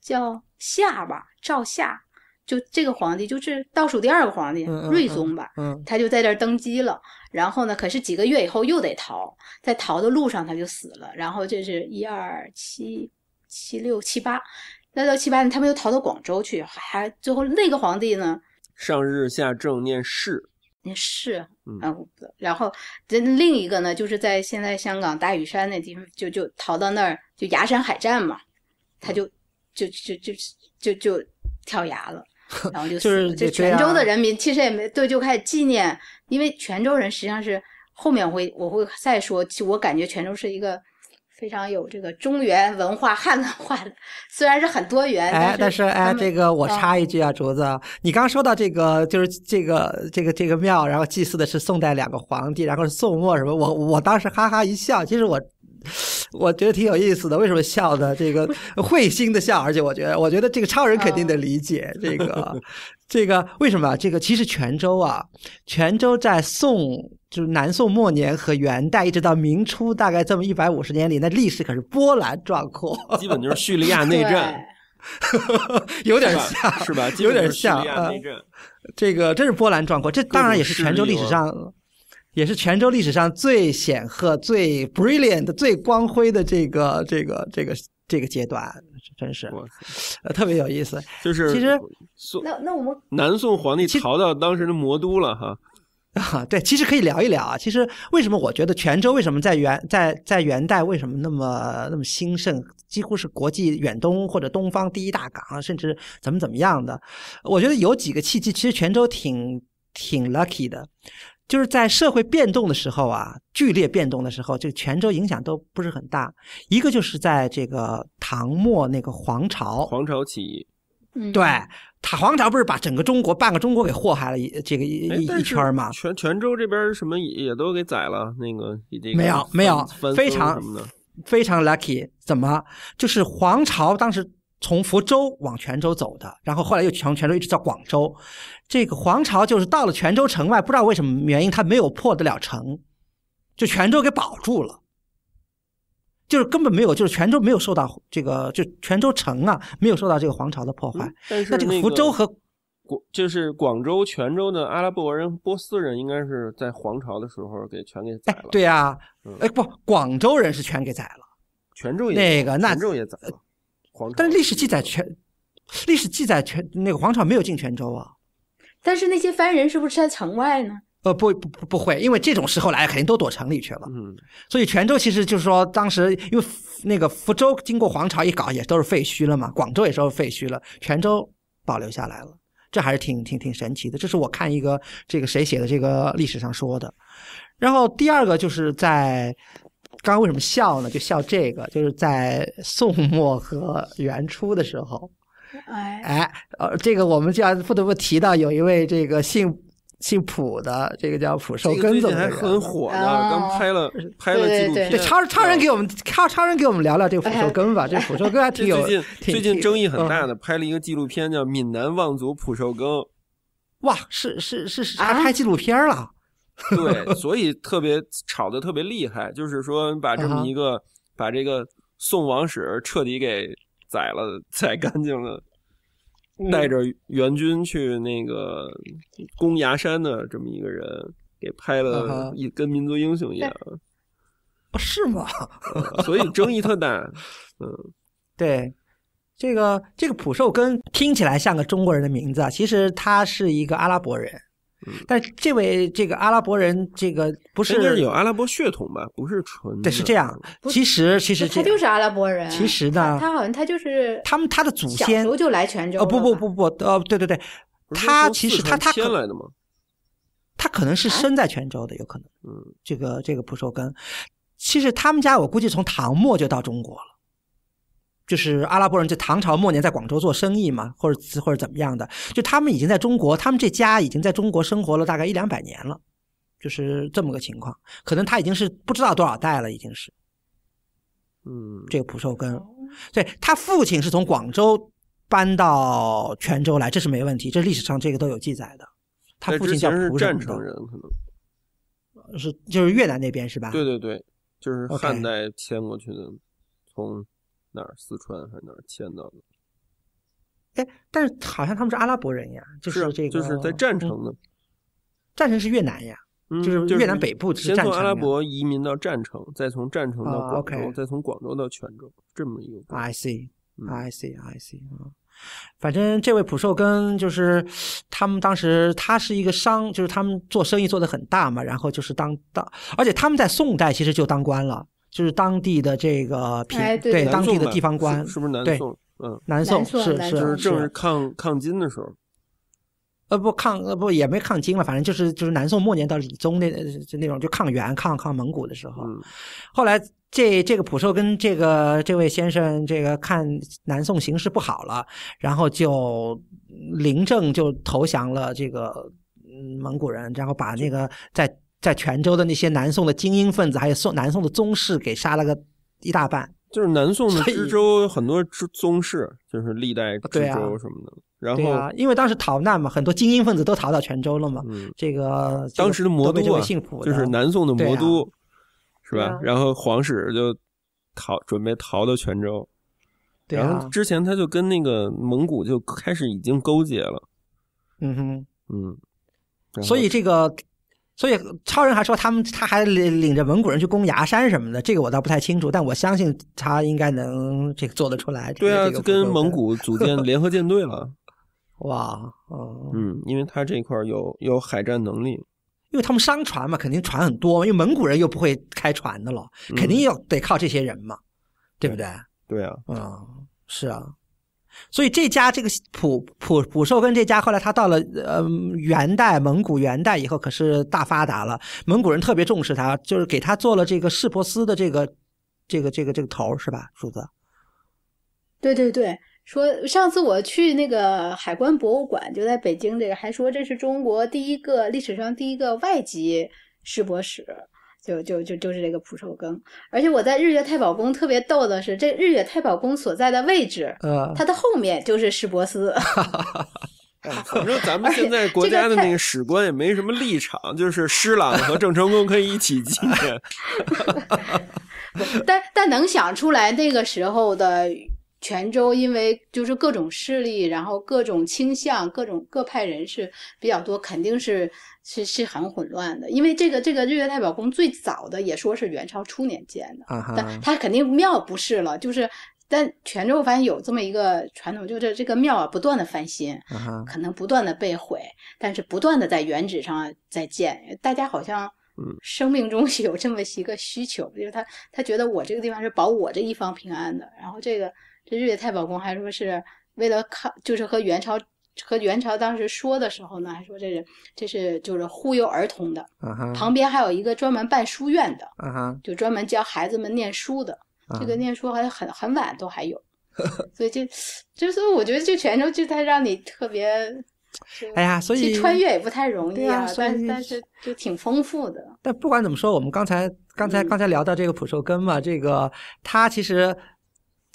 叫夏吧，赵夏，就这个皇帝就是倒数第二个皇帝，睿宗吧，他就在这儿登基了。然后呢，可是几个月以后又得逃，在逃的路上他就死了。然后这是一二七七六七八，那到七八年他们又逃到广州去，还最后那个皇帝呢？上日下正念是念是，嗯，然后这另一个呢，就是在现在香港大屿山那地方，就就逃到那儿，就崖山海战嘛，他就就就就就就跳崖了，然后就就是就泉州的人民其实也没对，就开始纪念，因为泉州人实际上是后面会我会再说，我感觉泉州是一个。非常有这个中原文化、汉文化的，虽然是很多元，哎，但是哎，这个我插一句啊，竹子，你刚刚说到这个，就是这个、这个、这个庙，然后祭祀的是宋代两个皇帝，然后是宋末什么？我我当时哈哈一笑，其实我我觉得挺有意思的，为什么笑呢？这个会心的笑，而且我觉得，我觉得这个超人肯定得理解这个，这个为什么？这个其实泉州啊，泉州在宋。就是南宋末年和元代，一直到明初，大概这么一百五十年里，那历史可是波澜壮阔。基本就是叙利亚内战，有点像，是吧？有点像。这个真是波澜壮阔，这当然也是泉州历史上，也是泉州历史上最显赫、最 brilliant、最光辉的这个这个这个这个阶段，真是，呃，特别有意思。就是其实，那那我们南宋皇帝逃到当时的魔都了，哈。啊，对，其实可以聊一聊啊。其实为什么我觉得泉州为什么在元在在元代为什么那么那么兴盛，几乎是国际远东或者东方第一大港，甚至怎么怎么样的？我觉得有几个契机。其实泉州挺挺 lucky 的，就是在社会变动的时候啊，剧烈变动的时候，这个泉州影响都不是很大。一个就是在这个唐末那个黄巢，黄巢起义，嗯，对。他黄朝不是把整个中国、半个中国给祸害了一这个一一圈吗？泉泉州这边什么也都给宰了，那个没有没有，非常非常 lucky。怎么就是黄朝当时从福州往泉州走的，然后后来又从泉州一直到广州，这个黄巢就是到了泉州城外，不知道为什么原因他没有破得了城，就泉州给保住了。就是根本没有，就是泉州没有受到这个，就泉州城啊，没有受到这个皇朝的破坏。那这个福州和广，就是广州、泉州的阿拉伯人、波斯人，应该是在皇朝的时候给全给。宰哎，对呀，哎不，广州人是全给宰了，泉州也那个，泉州也宰了。皇朝，但历史记载全，历史记载全那个皇朝没有进泉州啊。但是那些番人是不是在城外呢？呃，不不不不会，因为这种时候来肯定都躲城里去了。嗯，所以泉州其实就是说，当时因为那个福州经过皇朝一搞也都是废墟了嘛，广州也是废墟了，泉州保留下来了，这还是挺挺挺神奇的。这是我看一个这个谁写的这个历史上说的。然后第二个就是在刚刚为什么笑呢？就笑这个，就是在宋末和元初的时候。哎，呃，这个我们就要不得不提到有一位这个姓。姓朴的，这个叫朴寿根，怎么还很火呢？刚拍了拍了纪录片。对，超超人给我们超超人给我们聊聊这个朴寿根吧。这个朴寿根挺有，最近最近争议很大的，拍了一个纪录片叫《闽南望族朴寿根》。哇，是是是，还拍纪录片了？对，所以特别吵的特别厉害，就是说把这么一个把这个宋王室彻底给宰了，宰干净了。带着援军去那个攻崖山的这么一个人，给拍了一跟民族英雄一样，是吗？所以争议特大。嗯，对，这个这个普寿根听起来像个中国人的名字啊，其实他是一个阿拉伯人。但这位这个阿拉伯人，这个不是有阿拉伯血统吧？不是纯，是这样。其实其实他就是阿拉伯人。其实呢，他好像他就是他们他的祖先就来泉州。哦不不不不哦对对对，他其实他他来的吗？他可能是生在泉州的，有可能。嗯，这个这个蒲寿根，其实他们家我估计从唐末就到中国了。就是阿拉伯人在唐朝末年在广州做生意嘛，或者或者怎么样的，就他们已经在中国，他们这家已经在中国生活了大概一两百年了，就是这么个情况。可能他已经是不知道多少代了，已经是。嗯，这个蒲寿根，对他父亲是从广州搬到泉州来，这是没问题，这历史上这个都有记载的。他父亲叫蒲仆人，是就是越南那边是吧？对对对，就是汉代迁过去的，从。哪儿？四川还是哪儿？迁到的？哎，但是好像他们是阿拉伯人呀，就是这个，就是在战城的。战城是越南呀，就是越南北部。先从阿拉伯移民到战城，再从战城到广州，再从广州到泉州，这么一个。I see, I see, I see 啊。反正这位普寿跟就是他们当时他是一个商，就是他们做生意做得很大嘛，然后就是当当，而且他们在宋代其实就当官了。就是当地的这个品，对当地的地方官，是不是南宋？嗯，南宋是是正是抗抗金的时候。呃，不抗，呃不也没抗金了，反正就是就是南宋末年到理宗那就那种就抗元、抗抗蒙古的时候。后来这这个普寿跟这个这位先生，这个看南宋形势不好了，然后就临政就投降了这个蒙古人，然后把那个在。在泉州的那些南宋的精英分子，还有宋南宋的宗室，给杀了个一大半。就是南宋的知州很多宗宗室，就是历代知州什么的。然后，对啊，因为当时逃难嘛，很多精英分子都逃到泉州了嘛。这个当时的魔都幸福就是南宋的魔都，是吧？然后皇室就逃，准备逃到泉州。然后之前他就跟那个蒙古就开始已经勾结了。嗯哼，嗯，所以这个。所以，超人还说他们，他还领领着蒙古人去攻崖山什么的，这个我倒不太清楚，但我相信他应该能这个做得出来。对啊，跟蒙古组建 联合舰队了。哇！哦，嗯，因为他这块有有海战能力，因为他们商船嘛，肯定船很多，因为蒙古人又不会开船的了，肯定要得靠这些人嘛，对不对？对啊，嗯，是啊。所以这家这个普普普寿跟这家后来他到了呃元代蒙古元代以后可是大发达了蒙古人特别重视他就是给他做了这个世博司的这个这个这个这个头是吧主子？对对对，说上次我去那个海关博物馆就在北京这个还说这是中国第一个历史上第一个外籍世博使。就就就就是这个蒲寿庚。而且我在日月太保宫特别逗的是，这日月太保宫所在的位置，呃，它的后面就是史博司。哈哈哈哈反正咱们现在国家的那个史官也没什么立场，就是施琅和郑成功可以一起纪念。哈哈哈哈哈。但但能想出来那个时候的。泉州因为就是各种势力，然后各种倾向，各种各派人士比较多，肯定是是是很混乱的。因为这个这个日月代表宫最早的也说是元朝初年建的，但他肯定庙不是了。就是但泉州反正有这么一个传统，就是这个庙啊不断的翻新，可能不断的被毁，但是不断的在原址上在建。大家好像嗯，生命中 有这么一个需求，就是他他觉得我这个地方是保我这一方平安的，然后这个。这日月太保宫还说是为了看，就是和元朝和元朝当时说的时候呢，还说这是这是就是忽悠儿童的。旁边还有一个专门办书院的，就专门教孩子们念书的。这个念书还很很晚都还有，所以这就是我觉得这泉州就它让你特别。哎呀，所以穿越也不太容易啊，但但是就挺丰富的。但不管怎么说，我们刚才刚才刚才聊到这个蒲寿庚嘛，这个他其实。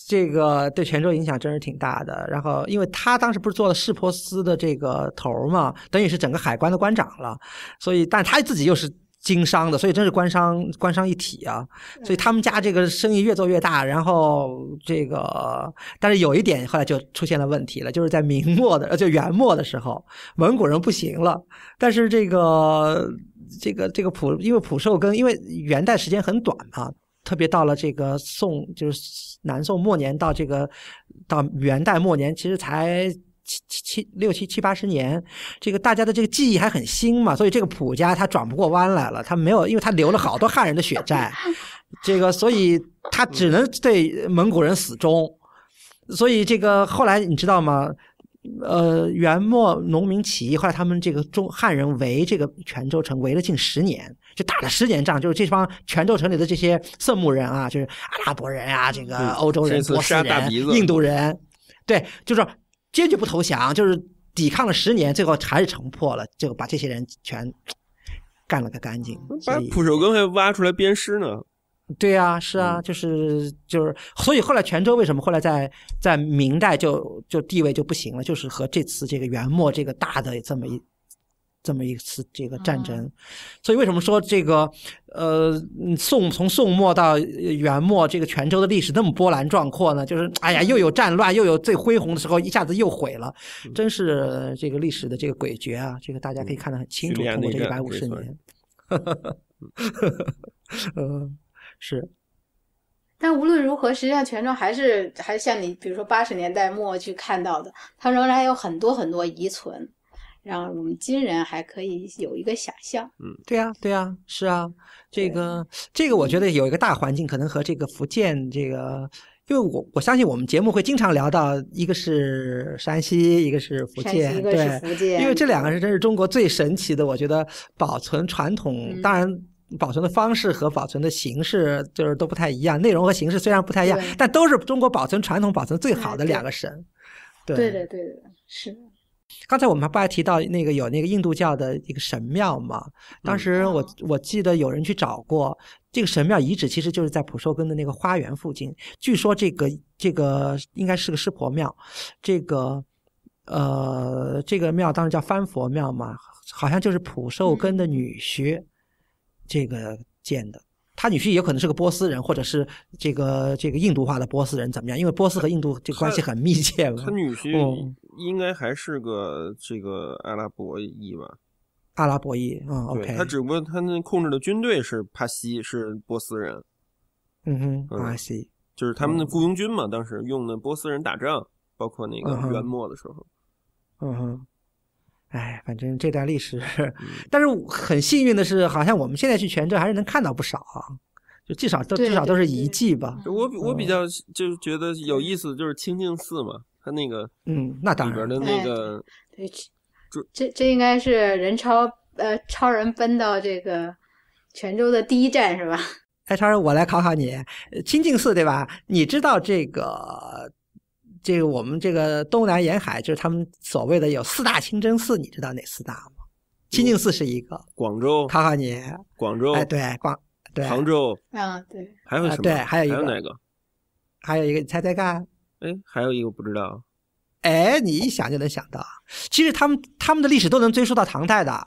这个对泉州影响真是挺大的。然后，因为他当时不是做了市舶司的这个头儿嘛，等于是整个海关的关长了。所以，但他自己又是经商的，所以真是官商官商一体啊。所以他们家这个生意越做越大。然后，这个但是有一点后来就出现了问题了，就是在明末的呃，就元末的时候，蒙古人不行了。但是这个这个这个普，因为普寿跟因为元代时间很短嘛。特别到了这个宋，就是南宋末年到这个，到元代末年，其实才七七七六七七八十年，这个大家的这个记忆还很新嘛，所以这个普家他转不过弯来了，他没有，因为他留了好多汉人的血债，这个所以他只能对蒙古人死忠，所以这个后来你知道吗？呃，元末农民起义，后来他们这个中汉人围这个泉州城，围了近十年。就打了十年仗，就是这帮泉州城里的这些色目人啊，就是阿拉伯人啊，这个欧洲人、波斯人、印度人，对，就是坚决不投降，就是抵抗了十年，最后还是城破了，就把这些人全干了个干净。把蒲寿庚还挖出来鞭尸呢。对啊，是啊，就是就是，所以后来泉州为什么后来在在明代就就地位就不行了？就是和这次这个元末这个大的这么一。这么一次这个战争，所以为什么说这个呃宋从宋末到元末这个泉州的历史那么波澜壮阔呢？就是哎呀，又有战乱，又有最辉煌的时候，一下子又毁了，真是这个历史的这个诡谲啊！这个大家可以看得很清楚，通过这一百五十年，是。但无论如何，实际上泉州还是还像你比如说八十年代末去看到的，它仍然有很多很多遗存。然后我们今人还可以有一个想象，嗯，对啊，对啊，是啊，这个这个我觉得有一个大环境，可能和这个福建这个，因为我我相信我们节目会经常聊到，一个是山西，一个是福建，对，因为这两个是真是中国最神奇的，我觉得保存传统，当然保存的方式和保存的形式就是都不太一样，内容和形式虽然不太一样，但都是中国保存传统保存最好的两个省，对，对的，对的，是。刚才我们不还提到那个有那个印度教的一个神庙嘛？当时我我记得有人去找过这个神庙遗址，其实就是在普寿根的那个花园附近。据说这个这个应该是个湿婆庙，这个呃这个庙当时叫翻佛庙嘛，好像就是普寿根的女婿这个建的。他女婿也可能是个波斯人，或者是这个这个印度化的波斯人怎么样？因为波斯和印度这关系很密切。他女婿应该还是个这个阿拉伯裔吧？阿拉伯裔嗯 o k 他只不过他那控制的军队是帕西，是波斯人。嗯哼，帕西就是他们的雇佣军嘛。当时用的波斯人打仗，包括那个元末的时候。嗯哼。哎，反正这段历史，但是很幸运的是，好像我们现在去泉州还是能看到不少啊，就至少都至少都是遗迹吧。我我比较就是觉得有意思，就是清净寺嘛，它那个嗯，那当然里边的那个对，这这这应该是人超呃超人奔到这个泉州的第一站是吧？哎，超人，我来考考你，清净寺对吧？你知道这个？这个我们这个东南沿海，就是他们所谓的有四大清真寺，你知道哪四大吗？清净寺是一个，广州，考考你，广州，哎对，广，对，杭州，啊对，还有什么？对，还有一个，还有哪个？还有一个，你猜猜看？哎，还有一个不知道。哎，你一想就能想到，其实他们他们的历史都能追溯到唐代的，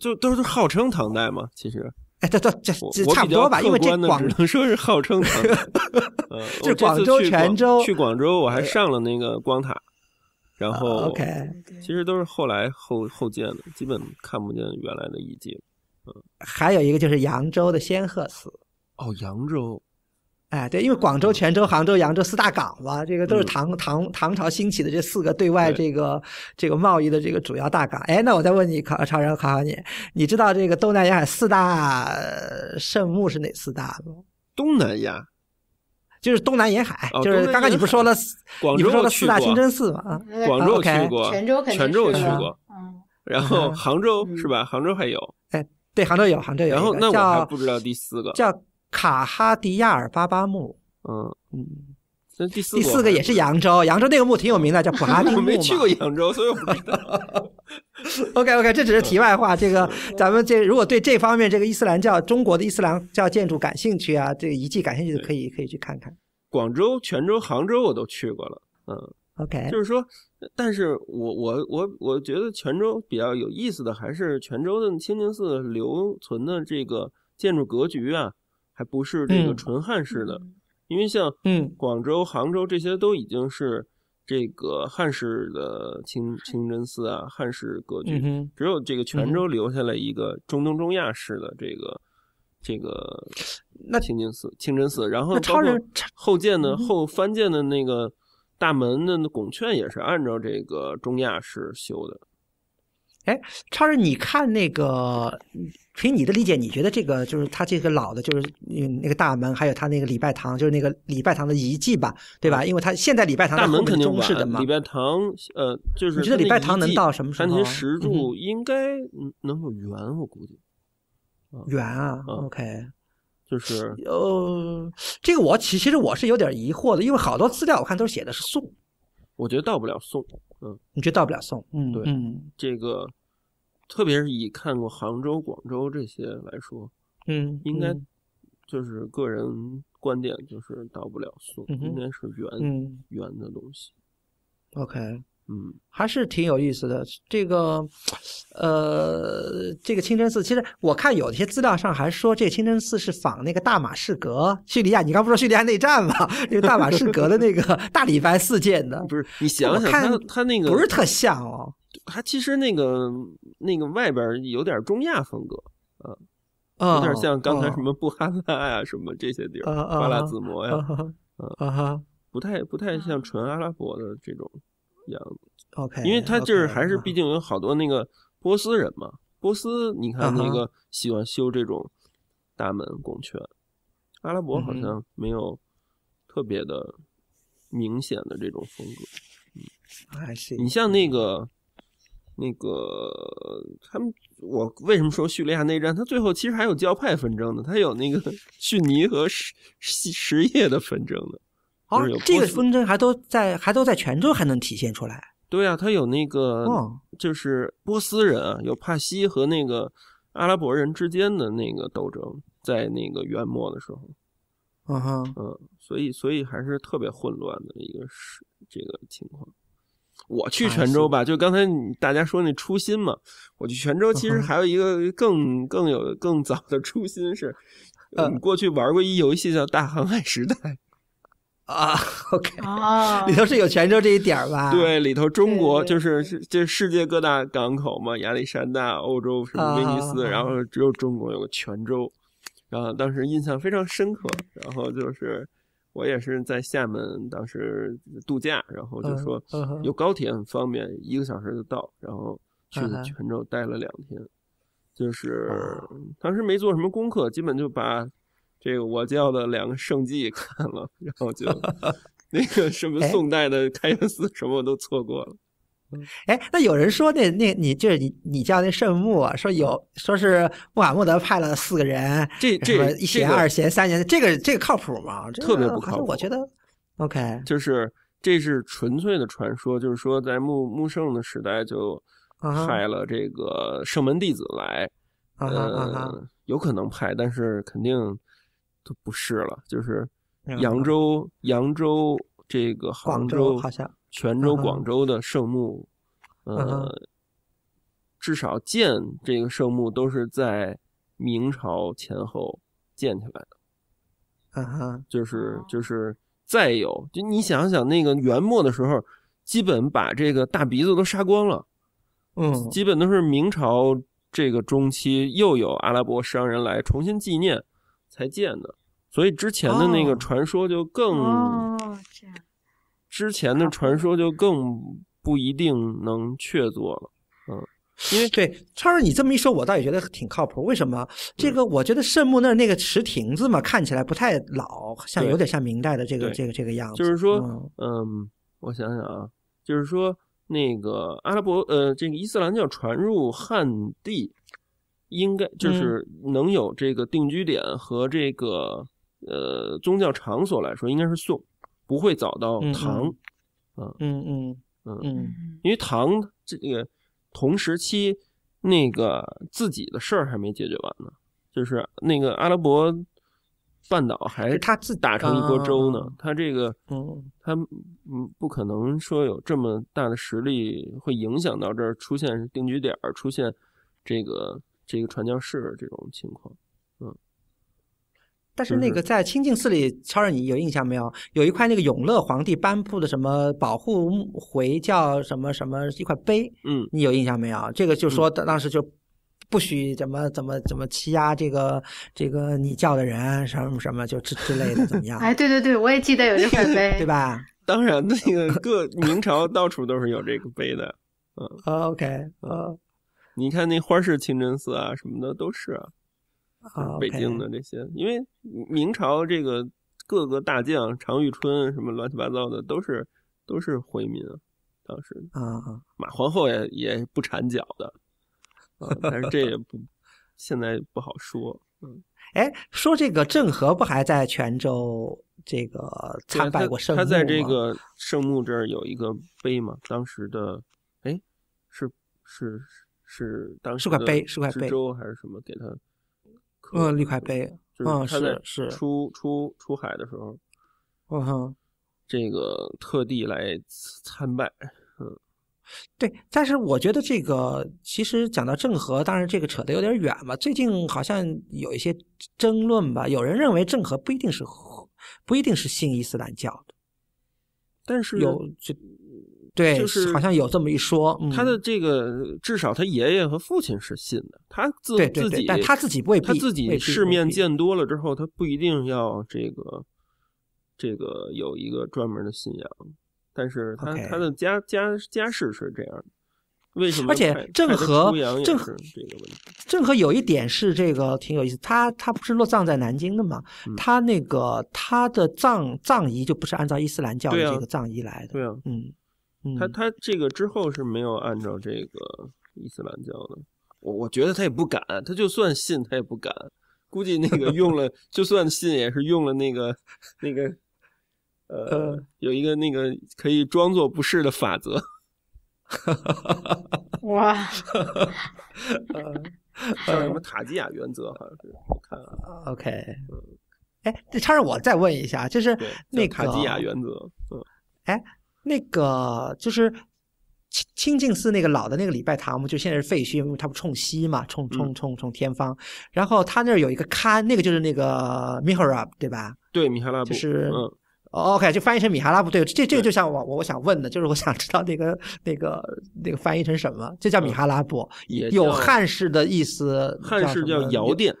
就都是号称唐代嘛，其实。哎，这这这这差不多吧，因为这只能说是号称。这广州、泉州去广州，我还上了那个光塔，然后 OK，其实都是后来后后建的，基本看不见原来的遗迹。嗯，还有一个就是扬州的仙鹤寺。哦，扬州。哎，对，因为广州、泉州、杭州、扬州四大港嘛，这个都是唐唐唐朝兴起的这四个对外这个这个贸易的这个主要大港。哎，那我再问你，考超人，考考你，你知道这个东南沿海四大圣墓是哪四大吗？东南亚，就是东南沿海，就是刚刚你不说了，你说的四大清真寺嘛，啊，广州去过，泉州肯定去过，嗯，然后杭州是吧？杭州还有，哎，对，杭州有，杭州有，然后那我不知道第四叫。卡哈迪亚尔巴巴墓，嗯嗯，这第四，第四个也是扬州，扬州那个墓挺有名的，叫普哈丁墓 我没去过扬州，所以我不知道。OK OK，这只是题外话。这个咱们这如果对这方面这个伊斯兰教、中国的伊斯兰教建筑感兴趣啊，这个遗迹感兴趣的可以可以去看看。广州、泉州、杭州我都去过了，嗯，OK。就是说，但是我我我我觉得泉州比较有意思的还是泉州的清净寺留存的这个建筑格局啊。还不是这个纯汉式的，因为像嗯广州、杭州这些都已经是这个汉式的清清真寺啊，汉式格局，只有这个泉州留下了一个中东中亚式的这个这个那清真寺、清真寺，然后后建的后翻建的那个大门的拱券也是按照这个中亚式修的。哎，超人，你看那个，凭你的理解，你觉得这个就是他这个老的，就是那个大门，还有他那个礼拜堂，就是那个礼拜堂的遗迹吧，对吧？因为他现在礼拜堂门肯定中式的嘛。礼拜堂，呃，就是你觉得礼拜堂能到什么什么？山亭石柱应该能够圆，我估计。圆啊，OK，就是呃，这个我其其实我是有点疑惑的，因为好多资料我看都是写的是宋，我觉得到不了宋，嗯，你觉得到不了宋？嗯，对，嗯，这个。特别是以看过杭州、广州这些来说，嗯，应该就是个人观点，就是到不了宋，应该是圆圆的东西。OK，嗯，还是挺有意思的。这个，呃，这个清真寺，其实我看有些资料上还说，这清真寺是仿那个大马士革叙利亚。你刚不说叙利亚内战吗？这个大马士革的那个 大礼拜寺建的，不是？你想想，他他那个不是特像哦。它其实那个那个外边有点中亚风格，啊，有点像刚才什么布哈拉呀什么这些地儿，巴拉兹摩呀，哈，不太不太像纯阿拉伯的这种样子。OK，因为它就是还是毕竟有好多那个波斯人嘛，波斯你看那个喜欢修这种大门拱券，阿拉伯好像没有特别的明显的这种风格。嗯，还是你像那个。那个他们，我为什么说叙利亚内战？他最后其实还有教派纷争的，他有那个 逊尼和什什叶的纷争的。啊，这个纷争还都在还都在泉州还能体现出来？对啊，他有那个，就是波斯人啊，有帕西和那个阿拉伯人之间的那个斗争，在那个元末的时候，嗯哼，嗯，所以所以还是特别混乱的一个是这个情况。我去泉州吧，就刚才大家说那初心嘛。我去泉州，其实还有一个更更有更早的初心是，嗯，过去玩过一游戏叫《大航海时代》啊。OK，里头是有泉州这一点儿吧？对，里头中国就是是这世界各大港口嘛，亚历山大、欧洲什么威尼斯，然后只有中国有个泉州。然后当时印象非常深刻，然后就是。我也是在厦门，当时度假，然后就说有高铁很方便，一个小时就到，然后去泉州待了两天，就是当时没做什么功课，基本就把这个我叫的两个圣迹看了，然后就 那个什么宋代的开元寺什么我都错过了。哎，那有人说那那你就是你你叫那圣穆说有说是穆罕默德派了四个人，这这一贤二贤三贤，这个这个靠谱吗？特别不靠谱，我觉得。OK，就是这是纯粹的传说，就是说在穆穆圣的时代就派了这个圣门弟子来，呃，有可能派，但是肯定都不是了。就是扬州，扬州这个杭州好像。泉州、广州的圣墓，呃，至少建这个圣墓都是在明朝前后建起来的。啊哈，就是就是再有，就你想想那个元末的时候，基本把这个大鼻子都杀光了。嗯，基本都是明朝这个中期又有阿拉伯商人来重新纪念才建的，所以之前的那个传说就更哦这样。之前的传说就更不一定能确凿了，嗯，因为对超儿你这么一说，我倒也觉得挺靠谱。为什么？这个我觉得圣墓那儿那个石亭子嘛，看起来不太老，像有点像明代的这个这个这个样子。就是说，嗯，我想想啊，就是说那个阿拉伯呃，这个伊斯兰教传入汉地，应该就是能有这个定居点和这个呃宗教场所来说，应该是宋。不会找到唐，嗯嗯嗯嗯，因为唐这个同时期那个自己的事儿还没解决完呢，就是那个阿拉伯半岛还他自打成一锅粥呢，他这个嗯，他嗯不可能说有这么大的实力会影响到这儿出现定居点儿，出现这个这个传教士这种情况。但是那个在清净寺里，超人，你有印象没有？有一块那个永乐皇帝颁布的什么保护回教什么什么，一块碑。嗯，你有印象没有？这个就说当当时就不许怎么怎么怎么欺压这个这个你教的人什么什么，就之之类的怎么样？哎，对对对，我也记得有这块碑，对吧？当然，那个各明朝到处都是有这个碑的。嗯，OK 啊，你看那花式清真寺啊什么的都是。啊，北京的这些，因为明朝这个各个大将常遇春什么乱七八糟的都是都是回民，当时啊，马皇后也也不缠脚的，但是这也不现在不好说。嗯，哎，说这个郑和不还在泉州这个参拜过圣墓他在这个圣墓这儿有一个碑嘛？当时的哎，是是是，当时是块碑，是块碑，州还是什么给他？嗯，立块碑，嗯，是是，出出出海的时候，嗯哼，这个特地来参拜，嗯，对，但是我觉得这个其实讲到郑和，当然这个扯得有点远吧，最近好像有一些争论吧，有人认为郑和不一定是不一定是信伊斯兰教的，但是有这。对，就是好像有这么一说。他的这个至少他爷爷和父亲是信的，他自自己，但他自己不一，他自己世面见多了之后，他不一定要这个这个有一个专门的信仰。但是他他的家家家世是这样的。为什么？而且郑和郑和这个问题，郑和有一点是这个挺有意思。他他不是落葬在南京的吗？他那个他的葬葬仪就不是按照伊斯兰教的这个葬仪来的。对啊，嗯。他他这个之后是没有按照这个伊斯兰教的，我我觉得他也不敢，他就算信他也不敢，估计那个用了，就算信也是用了那个那个，呃，有一个那个可以装作不是的法则，哇，叫什么塔基亚原则好像是，我看啊，OK，哎，昌盛，我再问一下，就是那个塔基亚原则，嗯，哎。那个就是清清净寺那个老的那个礼拜堂嘛，就现在是废墟，因为它不冲西嘛，冲冲冲冲天方。然后它那儿有一个龛，那个就是那个米哈拉布，对吧？对，米哈拉布是 OK，就翻译成米哈拉布。对，这这就像我我我想问的，就是我想知道那个那个那个翻译成什么，这叫米哈拉布，有汉式的意思，汉式叫窑殿，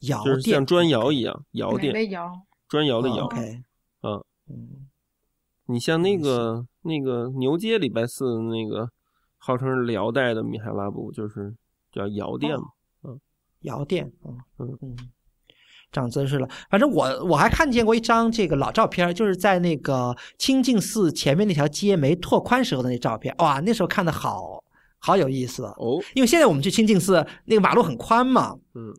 窑殿像砖窑一样窑殿，砖窑的窑。嗯。你像那个那个牛街礼拜四那个号称辽代的米哈拉布，就是叫窑店嘛，嗯，窑店，啊，嗯，长姿势了。反正我我还看见过一张这个老照片，就是在那个清净寺前面那条街没拓宽时候的那照片。哇，那时候看的好好有意思哦，因为现在我们去清净寺那个马路很宽嘛，嗯。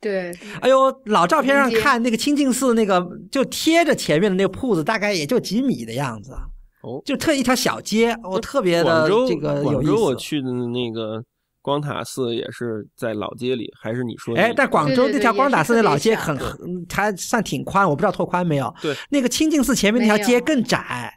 对，哎呦，老照片上看那个清净寺，那个就贴着前面的那个铺子，大概也就几米的样子，哦，就特一条小街，我特别的这个有意思。广州我去的那个光塔寺也是在老街里，还是你说？哎，但广州那条光塔寺那老街很，还算挺宽，我不知道拓宽没有。对，那个清净寺前面那条街更窄，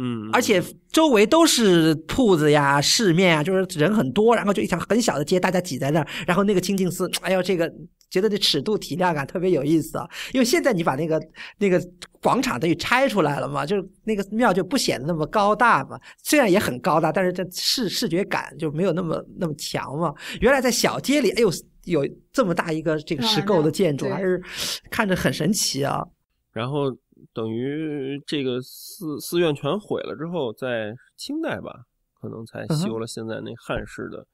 嗯，而且周围都是铺子呀、市面啊，就是人很多，然后就一条很小的街，大家挤在那儿，然后那个清净寺，哎呦，这个。觉得这尺度体量感特别有意思啊，因为现在你把那个那个广场等于拆出来了嘛，就是那个庙就不显得那么高大嘛。虽然也很高大，但是这视视觉感就没有那么那么强嘛。原来在小街里，哎呦，有这么大一个这个石构的建筑，还是看着很神奇啊。然后等于这个寺寺院全毁了之后，在清代吧，可能才修了现在那汉式的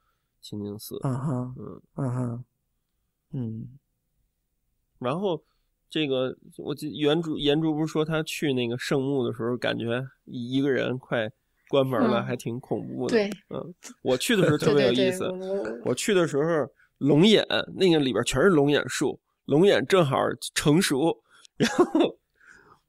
清净寺。嗯哼，嗯哼。嗯，然后这个我记，原著原著不是说他去那个圣墓的时候，感觉一个人快关门了，还挺恐怖的。对，嗯，我去的时候 特别有意思。我去的时候，龙眼那个里边全是龙眼树，龙眼正好成熟，然后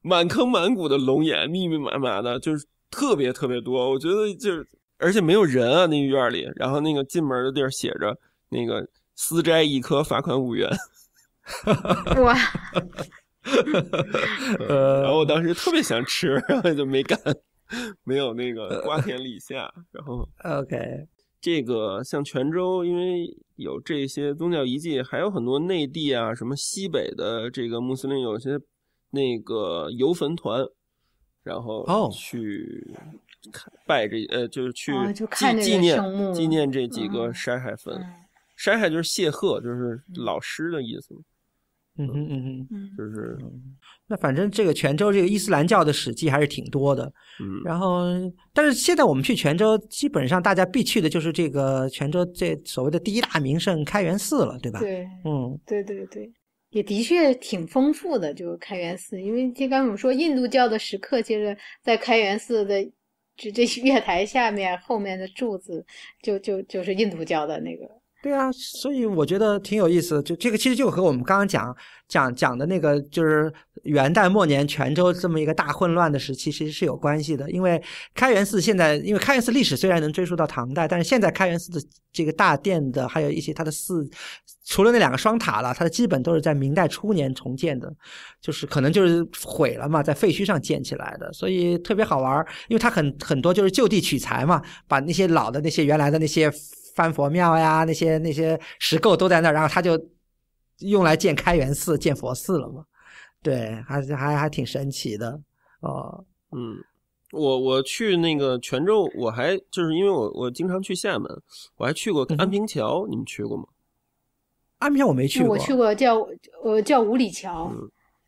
满坑满谷的龙眼，密密麻麻的，就是特别特别多。我觉得，就是而且没有人啊，那个院里，然后那个进门的地儿写着那个。私摘一颗，罚款五元。我，呃，然后我当时特别想吃，然后就没干，没有那个瓜田李下。然后，OK，这个像泉州，因为有这些宗教遗迹，还有很多内地啊，什么西北的这个穆斯林，有些那个游坟团，然后去拜这呃，就是去纪念纪念这几个山海坟。山海就是谢赫，就是老师的意思。嗯嗯嗯嗯，就是。那反正这个泉州这个伊斯兰教的史迹还是挺多的。嗯。然后，但是现在我们去泉州，基本上大家必去的就是这个泉州这所谓的第一大名胜开元寺了，对吧？对。嗯。对对对，也的确挺丰富的，就开元寺，因为刚刚我们说印度教的石刻，其实在开元寺的这这月台下面后面的柱子，就就就是印度教的那个。对啊，所以我觉得挺有意思。就这个其实就和我们刚刚讲讲讲的那个，就是元代末年泉州这么一个大混乱的时期，其实是有关系的。因为开元寺现在，因为开元寺历史虽然能追溯到唐代，但是现在开元寺的这个大殿的，还有一些它的寺，除了那两个双塔了，它的基本都是在明代初年重建的，就是可能就是毁了嘛，在废墟上建起来的，所以特别好玩因为它很很多就是就地取材嘛，把那些老的那些原来的那些。翻佛庙呀，那些那些石构都在那儿，然后他就用来建开元寺、建佛寺了嘛。对，还还还挺神奇的哦。嗯，我我去那个泉州，我还就是因为我我经常去厦门，我还去过安平桥，你们去过吗？安平桥我没去过，我去过叫呃叫五里桥，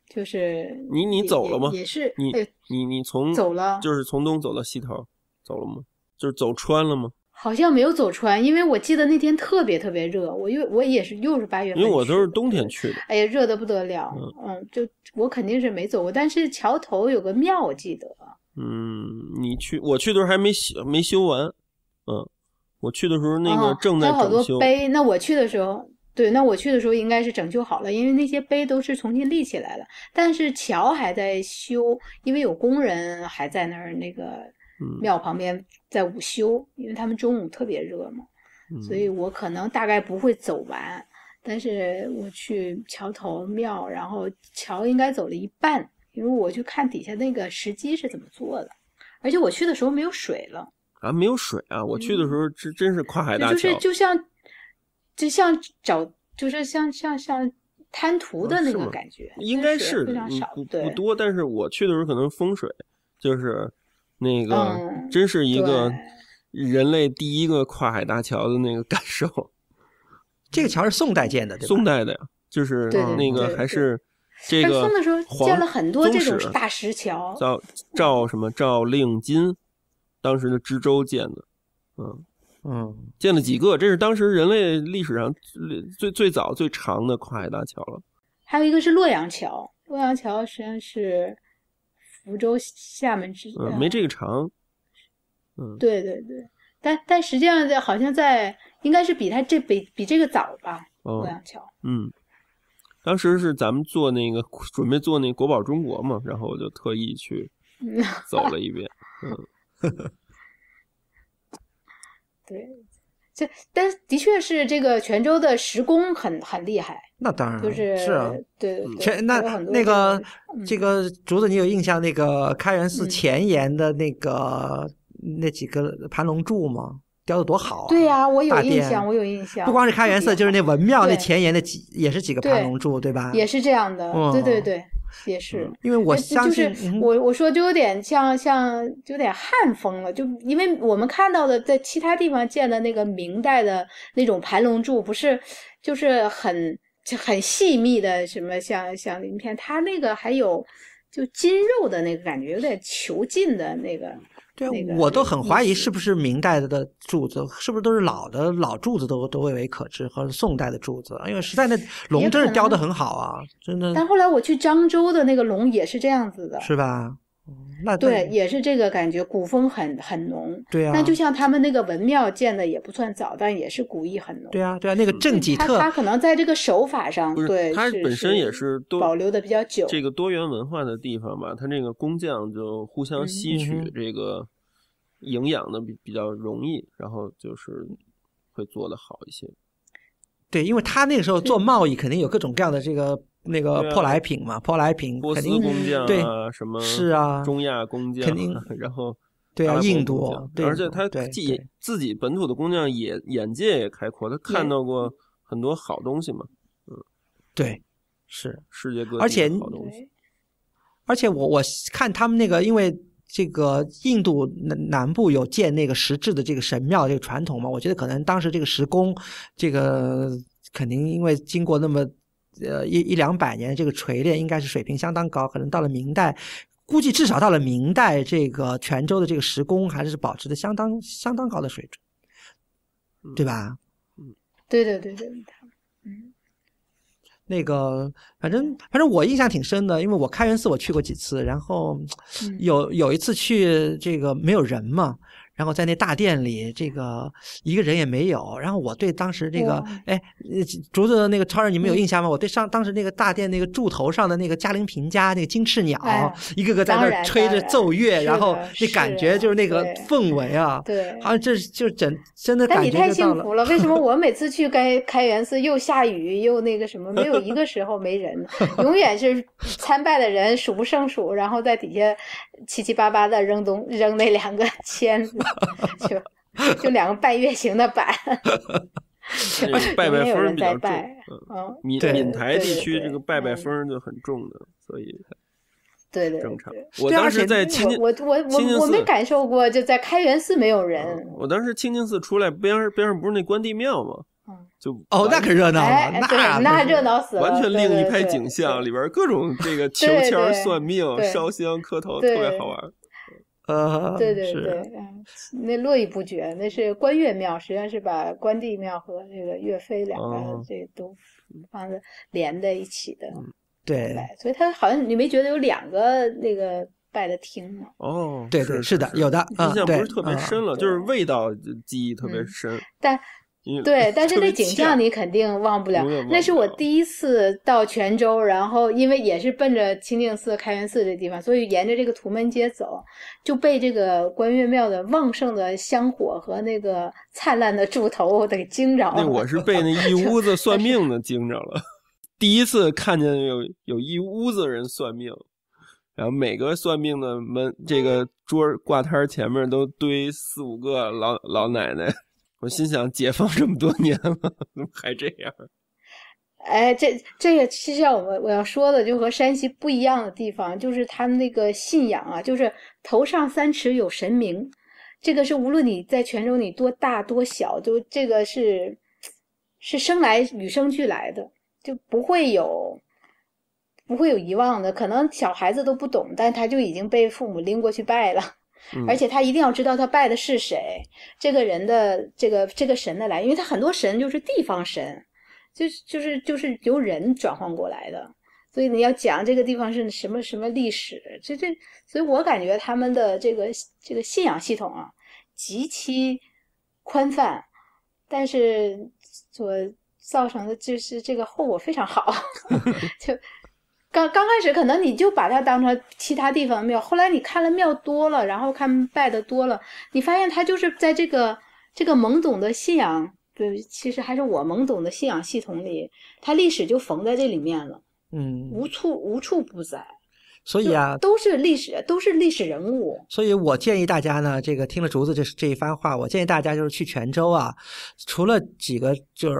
就是你你走了吗？也是你你你从走了，就是从东走到西头走了吗？就是走穿了吗？好像没有走穿，因为我记得那天特别特别热，我又我也是又是八月份，因为我都是冬天去的，哎呀，热的不得了，嗯，就我肯定是没走过，但是桥头有个庙，我记得。嗯，你去我去的时候还没修没修完，嗯，我去的时候那个正在好多碑，那我去的时候，对，那我去的时候应该是整修好了，因为那些碑都是重新立起来了，但是桥还在修，因为有工人还在那儿那个。庙旁边在午休，因为他们中午特别热嘛，所以我可能大概不会走完。但是我去桥头庙，然后桥应该走了一半，因为我去看底下那个石基是怎么做的。而且我去的时候没有水了啊，没有水啊！我去的时候，这真是跨海大桥，就是就像就像找，就是像像像滩涂的那个感觉，应该是非常少，不多。但是我去的时候可能风水就是。那个真是一个人类第一个跨海大桥的那个感受。这个桥是宋代建的，对吧？宋代的，呀，就是那个还是这个宋的时候建了很多这种大石桥，叫赵什么赵令金，当时的知州建的。嗯嗯，建了几个？这是当时人类历史上最最最早最长的跨海大桥了。还有一个是洛阳桥，洛阳桥实际上是。福州、厦门之间，嗯，没这个长，嗯，对对对，但但实际上在好像在应该是比它这北比这个早吧，洛阳桥，嗯，当时是咱们做那个准备做那国宝中国嘛，然后我就特意去 走了一遍，嗯，对，这但的确是这个泉州的石工很很厉害。那当然了，是啊，对对那那个这个竹子，你有印象？那个开元寺前沿的那个那几个盘龙柱吗？雕的多好！对呀，我有印象，我有印象。不光是开元寺，就是那文庙那前沿的几，也是几个盘龙柱，对吧？也是这样的，对对对，也是。因为我相信，我我说就有点像像，有点汉风了。就因为我们看到的，在其他地方建的那个明代的那种盘龙柱，不是就是很。就很细密的什么像像鳞片，它那个还有就筋肉的那个感觉，有点遒劲的那个。对，我都很怀疑是不是明代的柱子，是不是都是老的老柱子都都未为可知，和宋代的柱子，因为实在那龙真是雕的很好啊，真的。但后来我去漳州的那个龙也是这样子的，是吧？那对也是这个感觉，古风很很浓。对啊，那就像他们那个文庙建的也不算早，但也是古意很浓。对啊，对啊，那个正脊特。他他可能在这个手法上，对，他本身也是多保留的比较久。这个多元文化的地方吧，他那个工匠就互相吸取这个营养的比比较容易，然后就是会做的好一些。对，因为他那个时候做贸易，肯定有各种各样的这个那个舶来品嘛，舶来品肯定对，什么是啊？中亚工匠肯定，然后对印度，对，而且他自己自己本土的工匠也眼界也开阔，他看到过很多好东西嘛，嗯，对，是世界各地而好东西，而且我我看他们那个因为。这个印度南南部有建那个石质的这个神庙这个传统嘛？我觉得可能当时这个石工，这个肯定因为经过那么，呃一一两百年这个锤炼，应该是水平相当高。可能到了明代，估计至少到了明代，这个泉州的这个石工还是保持的相当相当高的水准，对吧？嗯，对对对对，那个，反正反正我印象挺深的，因为我开元寺我去过几次，然后有有一次去这个没有人嘛。然后在那大殿里，这个一个人也没有。然后我对当时这个，哎，竹子的那个超人，你们有印象吗？我对上当时那个大殿那个柱头上的那个嘉陵平家那个金翅鸟，一个个在那吹着奏乐，然后那感觉就是那个氛围啊，好像这就真真的。但你太幸福了，为什么 我每次去该开元寺又下雨又那个什么，没有一个时候没人，永远是参拜的人数不胜数，然后在底下七七八八的扔东扔那两个 签。子。就就两个拜月形的拜，拜拜风比较重。嗯，闽闽台地区这个拜拜风就很重的，所以对对正常。我当时在清我我我我没感受过，就在开元寺没有人。我当时清净寺出来，边上边上不是那关帝庙吗？就哦那可热闹了，那那热闹死，了，完全另一派景象，里边各种这个 求签、算命、烧香、磕头，特别好玩。对对对，嗯，那络绎不绝，那是关岳庙，实际上是把关帝庙和这个岳飞两个这都放在连在一起的，对，所以他好像你没觉得有两个那个拜的厅吗？哦，对对，是的，有的，印象不是特别深了，就是味道记忆特别深，但。对，但是那景象你肯定忘不了。那是我第一次到泉州，然后因为也是奔着清净寺、开元寺这地方，所以沿着这个土门街走，就被这个关岳庙的旺盛的香火和那个灿烂的柱头给惊着了。那我是被那 一屋子算命的惊着了。第一次看见有有一屋子人算命，然后每个算命的门这个桌挂摊前面都堆四五个老老奶奶。我心想，解放这么多年了，怎么还这样？哎，这这个，实我我要说的就和山西不一样的地方，就是他们那个信仰啊，就是头上三尺有神明，这个是无论你在泉州你多大多小，就这个是是生来与生俱来的，就不会有不会有遗忘的。可能小孩子都不懂，但他就已经被父母拎过去拜了。而且他一定要知道他拜的是谁，这个人的这个这个神的来，因为他很多神就是地方神，就是就是就是由人转换过来的，所以你要讲这个地方是什么什么历史，这这，所以我感觉他们的这个这个信仰系统啊极其宽泛，但是所造成的就是这个后果非常好，就。刚刚开始，可能你就把它当成其他地方庙。后来你看了庙多了，然后看拜的多了，你发现它就是在这个这个懵懂的信仰，对，其实还是我懵懂的信仰系统里，它历史就缝在这里面了，嗯，无处无处不在。所以啊，都是历史，都是历史人物。所以我建议大家呢，这个听了竹子这这一番话，我建议大家就是去泉州啊，除了几个就是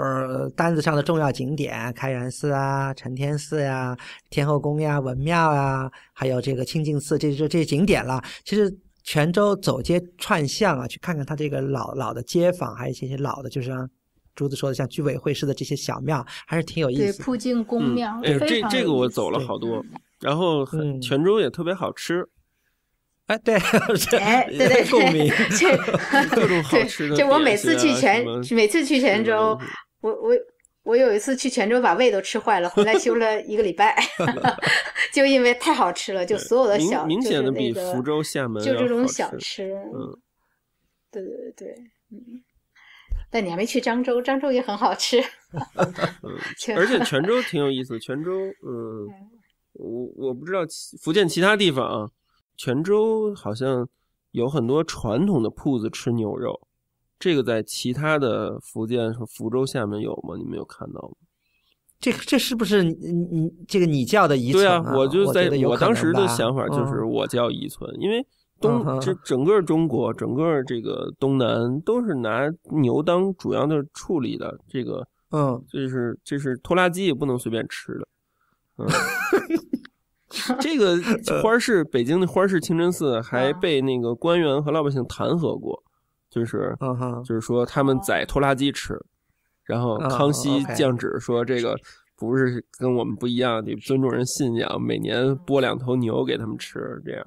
单子上的重要景点，开元寺啊、承天寺呀、天后宫呀、文庙呀，还有这个清净寺，这这这些景点了。其实泉州走街串巷啊，去看看它这个老老的街坊，还有一些老的，就是像竹子说的，像居委会似的这些小庙，还是挺有意思。的。对，铺进宫庙，哎，这这个我走了好多。然后泉州也特别好吃，哎，对，哎，对对对，各种好吃的。就我每次去泉，每次去泉州，我我我有一次去泉州，把胃都吃坏了，回来休了一个礼拜，就因为太好吃了，就所有的小，明显的比福州、厦门就这种小吃，嗯，对对对嗯，但你还没去漳州，漳州也很好吃，而且泉州挺有意思，泉州，嗯。我我不知道其福建其他地方，啊，泉州好像有很多传统的铺子吃牛肉，这个在其他的福建，什么福州、厦门有吗？你没有看到吗？这这是不是你你这个你叫的宜啊？对啊，我就在我当时的想法就是我叫宜村，因为东这整个中国，整个这个东南都是拿牛当主要的处理的，这个嗯，这是这是拖拉机也不能随便吃的，嗯。这个花市，北京的花市清真寺还被那个官员和老百姓弹劾过，就是，就是说他们宰拖拉机吃，然后康熙降旨说这个不是跟我们不一样，得尊重人信仰，每年拨两头牛给他们吃，这样。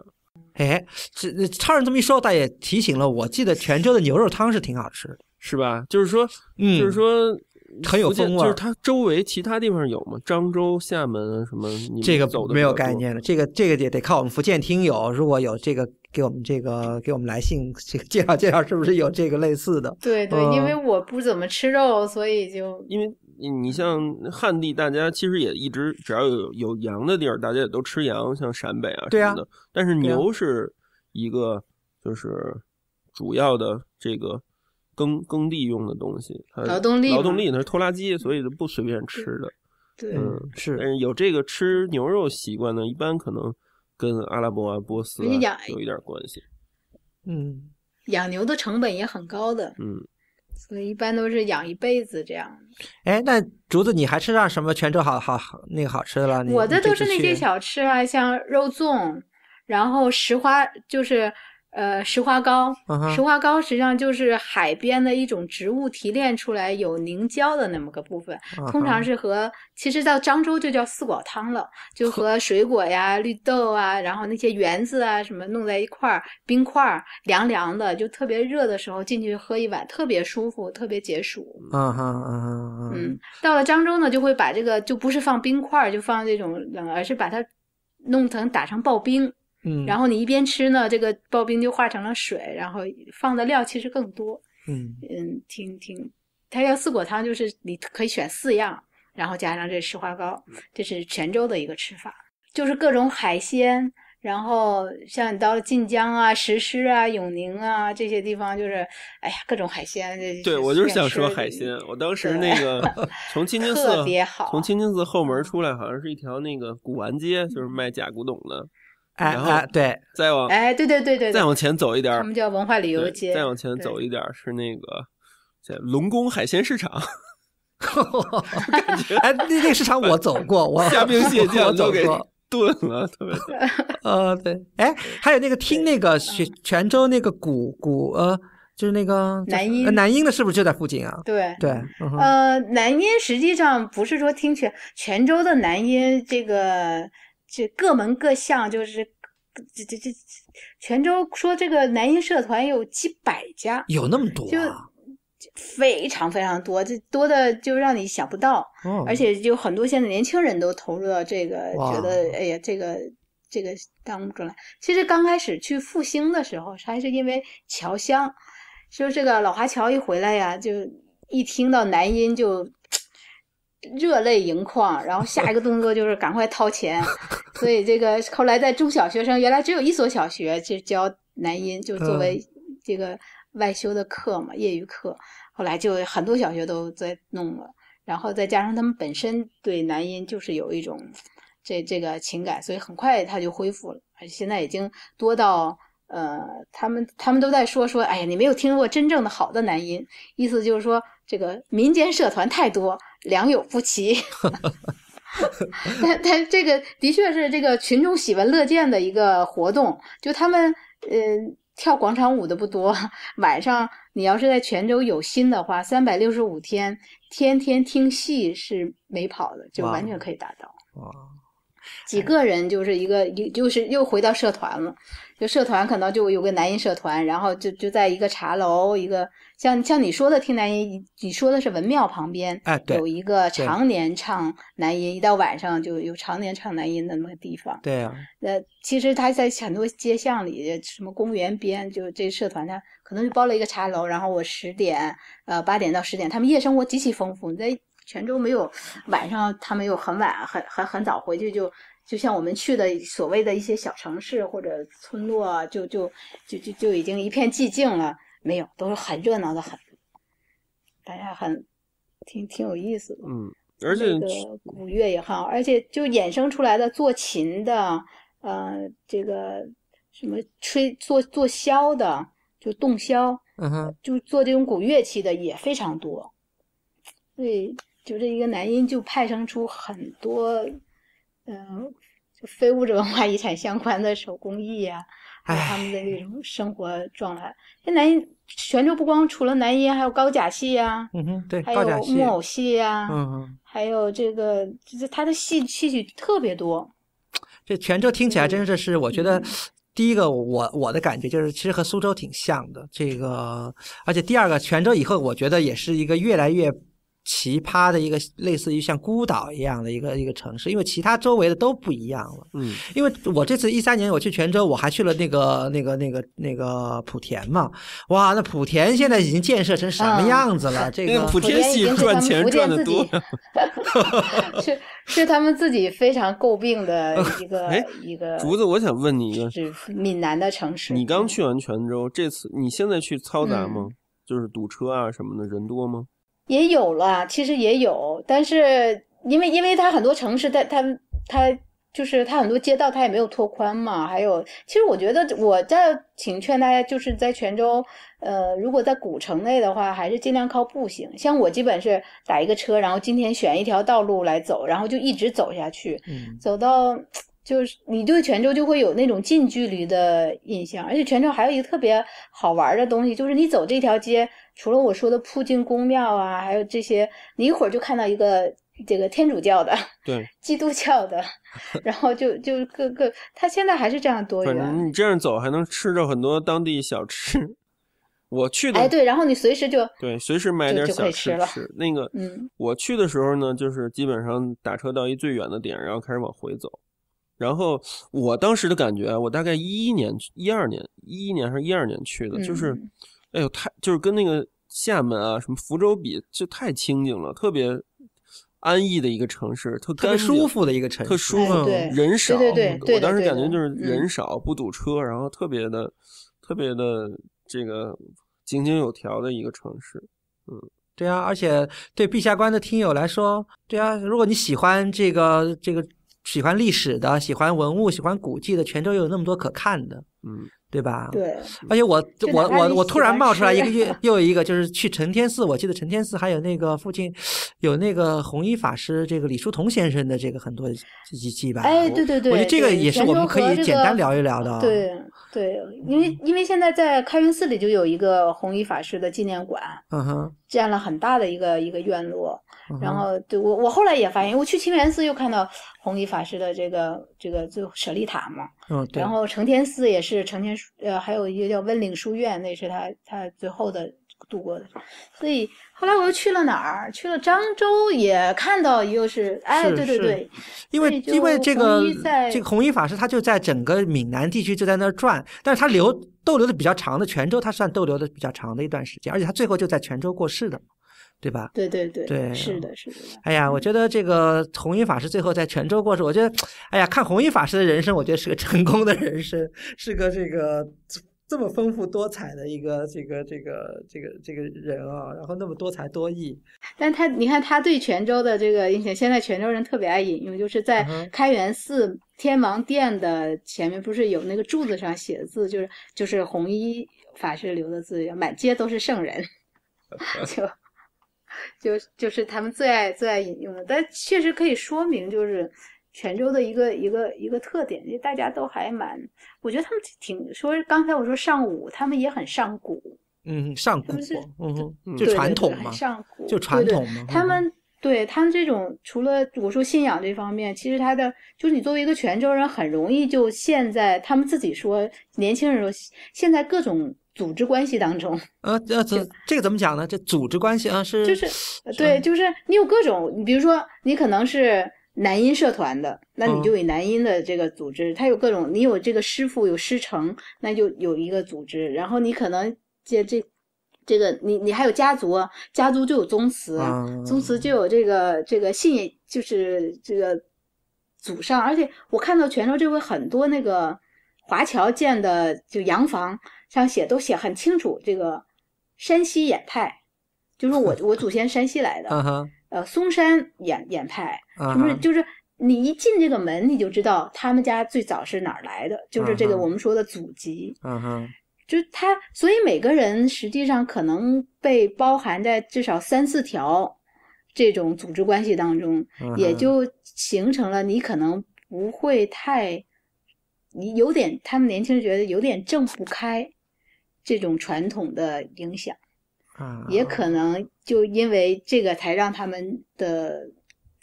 哎，这超人这么一说，大爷提醒了，我记得泉州的牛肉汤是挺好吃，的，是吧？就是说，嗯，就是说。很有风味，就是它周围其他地方有吗？漳州、厦门什么？这个没有概念了。这个这个也得靠我们福建听友，如果有这个给我们这个给我们来信，这个介绍介绍，是不是有这个类似的？对对，因为我不怎么吃肉，所以就因为你像汉地，大家其实也一直只要有有羊的地儿，大家也都吃羊，像陕北啊什么的。但是牛是一个就是主要的这个。耕耕地用的东西，劳动力劳动力那是拖拉机，所以就不随便吃的。对，是。但是有这个吃牛肉习惯呢，一般可能跟阿拉伯啊、波斯有一点关系。嗯，养牛的成本也很高的。嗯，所以一般都是养一辈子这样哎，那竹子，你还吃上什么泉州好好那个好吃的了？我的都是那些小吃啊，像肉粽，然后石花就是。呃，石花膏，石花膏实际上就是海边的一种植物提炼出来有凝胶的那么个部分，通常是和其实到漳州就叫四果汤了，就和水果呀、绿豆啊，然后那些圆子啊什么弄在一块儿，冰块儿凉凉的，就特别热的时候进去喝一碗，特别舒服，特别解暑。啊哈啊哈嗯，到了漳州呢，就会把这个就不是放冰块儿，就放这种冷，而是把它弄成打成刨冰。嗯，然后你一边吃呢，这个刨冰就化成了水，然后放的料其实更多。嗯嗯，挺挺，他要四果汤就是你可以选四样，然后加上这石花糕，这是泉州的一个吃法，就是各种海鲜。然后像你到了晋江啊、石狮啊、永宁啊这些地方，就是哎呀各种海鲜。对，我就是想说海鲜。我当时那个 从清青寺，特别好从清青寺后门出来，好像是一条那个古玩街，就是卖假古董的。哎，然后对，再往哎，对对对对，再往前走一点，他们叫文化旅游街。再往前走一点是那个在龙宫海鲜市场，感 觉哎，那那个市场我走过，我 虾兵蟹将走过，炖了特别。啊，对，哎，还有那个听那个泉泉州那个古古呃，就是那个南音南音的，是不是就在附近啊？对对，呃，南音实际上不是说听泉泉州的南音这个。这各门各项就是，这这这，泉州说这个男音社团有几百家，有那么多，就非常非常多，这多的就让你想不到，而且就很多现在年轻人都投入到这个，觉得哎呀这个这个当中来。其实刚开始去复兴的时候，还是因为侨乡，就这个老华侨一回来呀，就一听到男音就。热泪盈眶，然后下一个动作就是赶快掏钱，所以这个后来在中小学生原来只有一所小学就教男音，就作为这个外修的课嘛，业余课，后来就很多小学都在弄了，然后再加上他们本身对男音就是有一种这这个情感，所以很快他就恢复了，而且现在已经多到呃他们他们都在说说，哎呀，你没有听过真正的好的男音，意思就是说。这个民间社团太多，良莠不齐。但但这个的确是这个群众喜闻乐见的一个活动。就他们嗯，跳广场舞的不多。晚上你要是在泉州有心的话，三百六十五天天天听戏是没跑的，就完全可以达到。几个人就是一个，一就是又回到社团了。就社团可能就有个男音社团，然后就就在一个茶楼一个。像像你说的，听南音，你说的是文庙旁边，哎，对，有一个常年唱南音，一到晚上就有常年唱南音的那个地方。对啊，那其实他在很多街巷里，什么公园边，就这社团他可能就包了一个茶楼，然后我十点，呃，八点到十点，他们夜生活极其丰富。你在泉州没有晚上，他们又很晚，很很很早回去，就就像我们去的所谓的一些小城市或者村落，就就就就就已经一片寂静了。没有，都是很热闹的很，大家很挺挺有意思的。嗯，而且古乐也好，而且就衍生出来的做琴的，呃，这个什么吹做做箫的，就洞箫，嗯哼，就做这种古乐器的也非常多。所以，就这一个南音，就派生出很多，嗯，非物质文化遗产相关的手工艺呀。他们的那种生活状态，那南泉州不光除了南音，还有高甲戏呀，嗯哼，对，还有木偶戏呀，嗯，哼，还有这个就是他的戏戏曲特别多。这泉州听起来真是是，我觉得第一个我我的感觉就是，其实和苏州挺像的。这个，而且第二个泉州以后，我觉得也是一个越来越。奇葩的一个类似于像孤岛一样的一个一个城市，因为其他周围的都不一样了。嗯，因为我这次一三年我去泉州，我还去了那个那个那个那个莆田嘛。哇，那莆田现在已经建设成什么样子了？这个莆田系赚钱赚的多，是是他们自己非常诟病的 一个一个。竹子，我想问你，一个，是闽南的城市。你刚去完泉州，这次你现在去嘈杂吗？就是堵车啊什么的，人多吗？也有了，其实也有，但是因为因为它很多城市，它它它就是它很多街道它也没有拓宽嘛。还有，其实我觉得我在请劝大家，就是在泉州，呃，如果在古城内的话，还是尽量靠步行。像我基本是打一个车，然后今天选一条道路来走，然后就一直走下去，走到。就是你对泉州就会有那种近距离的印象，而且泉州还有一个特别好玩的东西，就是你走这条街，除了我说的铺金宫庙啊，还有这些，你一会儿就看到一个这个天主教的，对，基督教的，然后就就各个，他现在还是这样多元。你这样走，还能吃着很多当地小吃。我去的哎，对，然后你随时就对，随时买点小吃了。是那个，嗯，我去的时候呢，就是基本上打车到一最远的点，然后开始往回走。然后我当时的感觉，我大概一一年、一二年、一一年还是一二年去的，就是，哎呦，太就是跟那个厦门啊、什么福州比，就太清净了，特别安逸的一个城市，特舒服的一个城市，特舒服，人少。对对对对我当时感觉就是人少，不堵车，然后特别的、特别的这个井井有条的一个城市。嗯，对啊，而且对陛下关的听友来说，对啊，如果你喜欢这个这个。喜欢历史的，喜欢文物、喜欢古迹的，泉州又有那么多可看的，嗯，对吧？对。而且我我我我突然冒出来一个又又一个，就是去承天寺，我记得承天寺还有那个附近有那个弘一法师，这个李叔同先生的这个很多遗迹吧？哎，对对对，我觉得这个也是我们可以简单聊一聊的。对对，因为因为现在在开元寺里就有一个弘一法师的纪念馆，嗯哼，建了很大的一个一个院落。然后对我，我后来也发现，我去清源寺又看到弘一法师的这个这个就舍利塔嘛。嗯，对。然后承天寺也是承天，呃，还有一个叫温岭书院，那是他他最后的度过的。所以后来我又去了哪儿？去了漳州，也看到又是哎，对对对。因为因为这个这个弘一法师他就在整个闽南地区就在那儿转，但是他留逗留的比较长的泉州，他算逗留的比较长的一段时间，而且他最后就在泉州过世的。对吧？对对对，是的，是的。哎呀，我觉得这个弘一法师最后在泉州过世，我觉得，哎呀，看弘一法师的人生，我觉得是个成功的人生，是个这个这么丰富多彩的一个这个这个这个这个人啊，然后那么多才多艺。但他，你看他对泉州的这个印象，现在泉州人特别爱引用，就是在开元寺天王殿的前面，不是有那个柱子上写的字，就是就是弘一法师留的字，满街都是圣人，就。就就是他们最爱最爱引用的，但确实可以说明，就是泉州的一个一个一个特点，就大家都还蛮，我觉得他们挺说，刚才我说上武，他们也很上古，嗯，上古，嗯嗯，就传统嘛，上古，就传统嘛，他们对他们这种除了我说信仰这方面，其实他的就是你作为一个泉州人，很容易就现在他们自己说，年轻人说现在各种。组织关系当中，呃，呃，这这个怎么讲呢？这组织关系啊，是就是对，就是你有各种，你比如说你可能是男音社团的，那你就以男音的这个组织，他有各种，你有这个师傅有师承，那就有一个组织。然后你可能这这这个你你还有家族，家族就有宗祠，宗祠就有这个这个信，就是这个祖上。而且我看到泉州这回很多那个华侨建的就洋房。上写都写很清楚，这个山西衍派，就是我我祖先山西来的，呃，嵩山衍衍派，就是就是你一进这个门，你就知道他们家最早是哪儿来的，就是这个我们说的祖籍，就他，所以每个人实际上可能被包含在至少三四条这种组织关系当中，也就形成了你可能不会太，你有点他们年轻人觉得有点挣不开。这种传统的影响，啊，也可能就因为这个才让他们的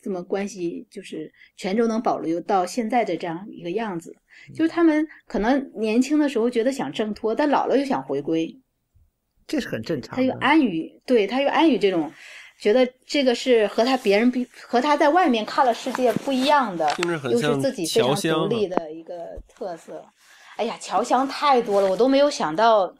这么关系，就是泉州能保留到现在的这样一个样子。就是他们可能年轻的时候觉得想挣脱，但老了又想回归，这是很正常。他又安于，对他又安于这种，觉得这个是和他别人比，和他在外面看了世界不一样的，又是自己非常独立的一个特色。哎呀，侨乡太多了，我都没有想到，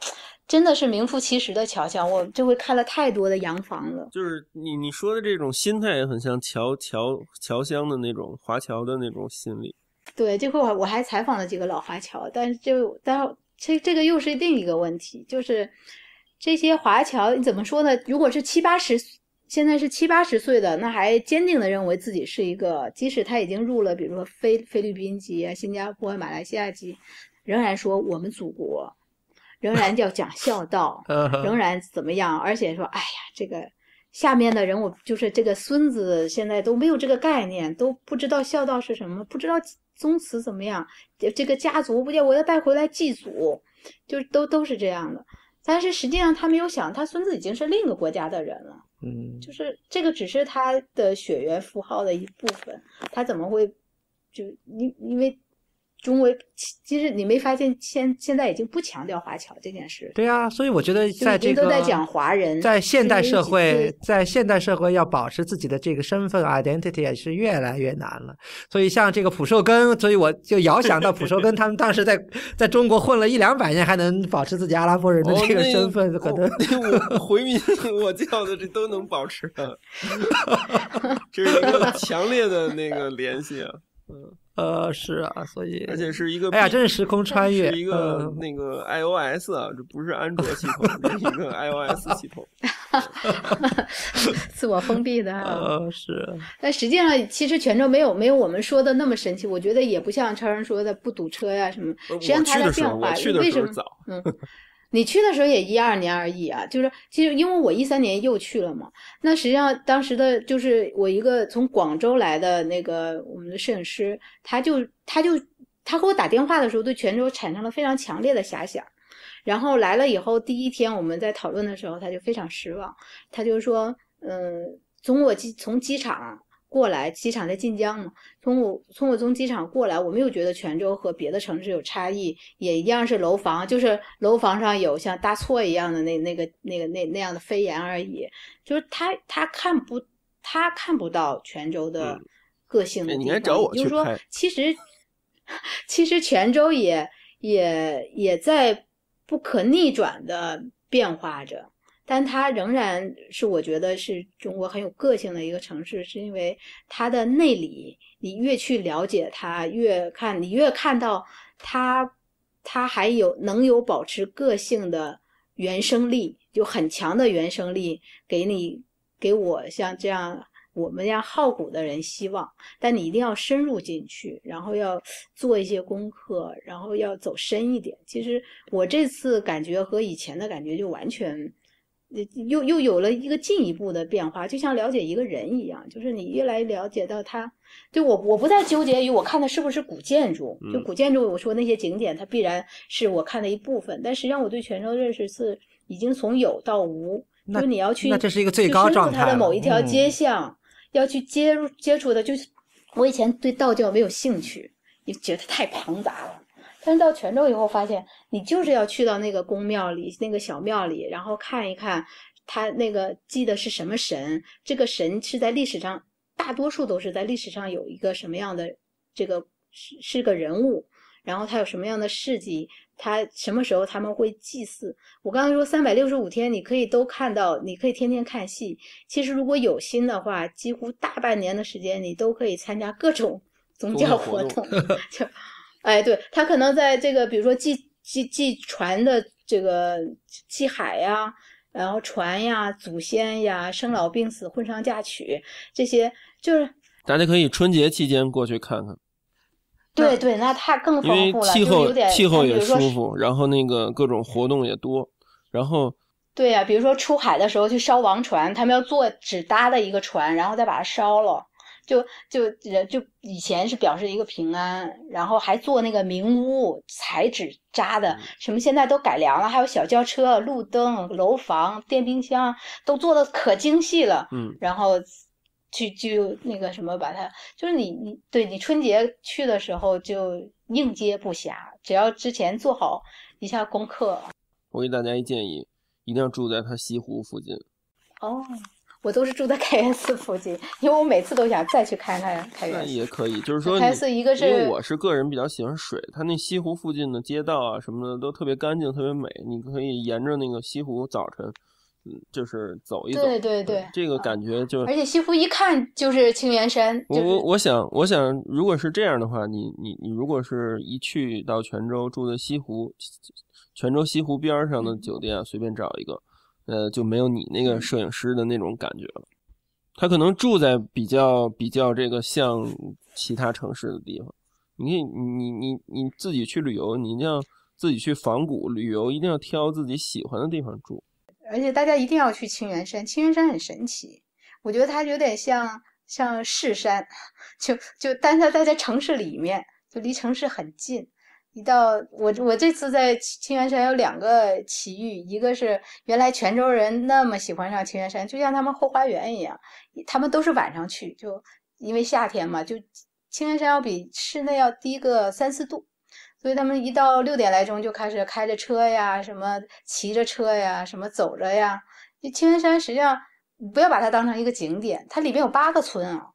真的是名副其实的侨乡。我这回看了太多的洋房了，就是你你说的这种心态，也很像侨侨侨乡的那种华侨的那种心理。对，这回我我还采访了几个老华侨，但是就但这这个又是另一个问题，就是这些华侨怎么说呢？如果是七八十，现在是七八十岁的，那还坚定的认为自己是一个，即使他已经入了，比如说菲菲律宾籍、新加坡、马来西亚籍。仍然说我们祖国，仍然要讲孝道，仍然怎么样？而且说，哎呀，这个下面的人，我就是这个孙子，现在都没有这个概念，都不知道孝道是什么，不知道宗祠怎么样，这个家族不叫我要带回来祭祖，就都都是这样的。但是实际上他没有想，他孙子已经是另一个国家的人了，嗯，就是这个只是他的血缘符号的一部分，他怎么会就因因为。中国其实你没发现，现现在已经不强调华侨这件事。对啊，所以我觉得在这个都在讲华人，在现代社会，在现代社会要保持自己的这个身份 identity 也是越来越难了。所以像这个蒲寿庚，所以我就遥想到蒲寿庚，他们当时在在中国混了一两百年，还能保持自己阿拉伯人的这个身份，可能我回民我叫的这都能保持，这是一个强烈的那个联系啊。呃是啊，所以而且是一个哎呀，真是时空穿越，是一个那个 iOS 啊，这不是安卓系统，一个 iOS 系统，自我封闭的啊是。但实际上，其实泉州没有没有我们说的那么神奇，我觉得也不像超人说的不堵车呀什么。实际上它的变化为什么？嗯。你去的时候也一二年而已啊，就是其实因为我一三年又去了嘛，那实际上当时的就是我一个从广州来的那个我们的摄影师，他就他就他给我打电话的时候，对泉州产生了非常强烈的遐想，然后来了以后第一天我们在讨论的时候，他就非常失望，他就说，嗯，从我机从机场。过来，机场在晋江嘛？从我从我从机场过来，我没有觉得泉州和别的城市有差异，也一样是楼房，就是楼房上有像大错一样的那那个那个那那样的飞檐而已，就是他他看不他看不到泉州的个性的地方。就是说，其实其实泉州也也也在不可逆转的变化着。但它仍然是我觉得是中国很有个性的一个城市，是因为它的内里，你越去了解它，越看你越看到它，它还有能有保持个性的原生力，就很强的原生力给你给我像这样我们这样好古的人希望。但你一定要深入进去，然后要做一些功课，然后要走深一点。其实我这次感觉和以前的感觉就完全。又又有了一个进一步的变化，就像了解一个人一样，就是你越来了解到他，对我我不再纠结于我看的是不是古建筑，就古建筑我说那些景点，它必然是我看的一部分。但实际上我对泉州认识是已经从有到无，就你要去深入它的某一条街巷，要去接接触的，就是我以前对道教没有兴趣，觉得太庞杂。了。但是到泉州以后，发现你就是要去到那个宫庙里、那个小庙里，然后看一看他那个祭的是什么神。这个神是在历史上，大多数都是在历史上有一个什么样的这个是是个人物，然后他有什么样的事迹，他什么时候他们会祭祀。我刚才说三百六十五天，你可以都看到，你可以天天看戏。其实如果有心的话，几乎大半年的时间，你都可以参加各种 宗教活动。哎，对他可能在这个，比如说祭祭祭船的这个祭海呀，然后船呀、祖先呀、生老病死、婚丧嫁娶这些，就是大家可以春节期间过去看看。对对，那它更丰富了，气候气候也舒服，然后那个各种活动也多，然后对呀，比如说出海的时候去烧王船，他们要做只搭的一个船，然后再把它烧了。就就人就以前是表示一个平安，然后还做那个明屋彩纸扎的什么，现在都改良了，还有小轿车、路灯、楼房、电冰箱都做的可精细了。嗯，然后，去就那个什么，把它就是你你对你春节去的时候就应接不暇，只要之前做好一下功课，我给大家一建议，一定要住在他西湖附近。哦。我都是住在开元寺附近，因为我每次都想再去看看开元。那也可以，就是说开元寺一个是。因为我是个人比较喜欢水，它那西湖附近的街道啊什么的都特别干净，特别美。你可以沿着那个西湖早晨，嗯，就是走一走。对对对。这个感觉就。而且西湖一看就是青源山。我我想我想，如果是这样的话，你你你，如果是一去到泉州住的西湖，泉州西湖边上的酒店随便找一个。呃，就没有你那个摄影师的那种感觉了。他可能住在比较比较这个像其他城市的地方。你你你你你自己去旅游，你一定要自己去仿古旅游，一定要挑自己喜欢的地方住。而且大家一定要去清源山，清源山很神奇，我觉得它有点像像市山，就就但它待在城市里面，就离城市很近。一到我我这次在清源山有两个奇遇，一个是原来泉州人那么喜欢上清源山，就像他们后花园一样，他们都是晚上去，就因为夏天嘛，就清源山要比室内要低个三四度，所以他们一到六点来钟就开始开着车呀，什么骑着车呀，什么走着呀。青源山实际上不要把它当成一个景点，它里面有八个村啊。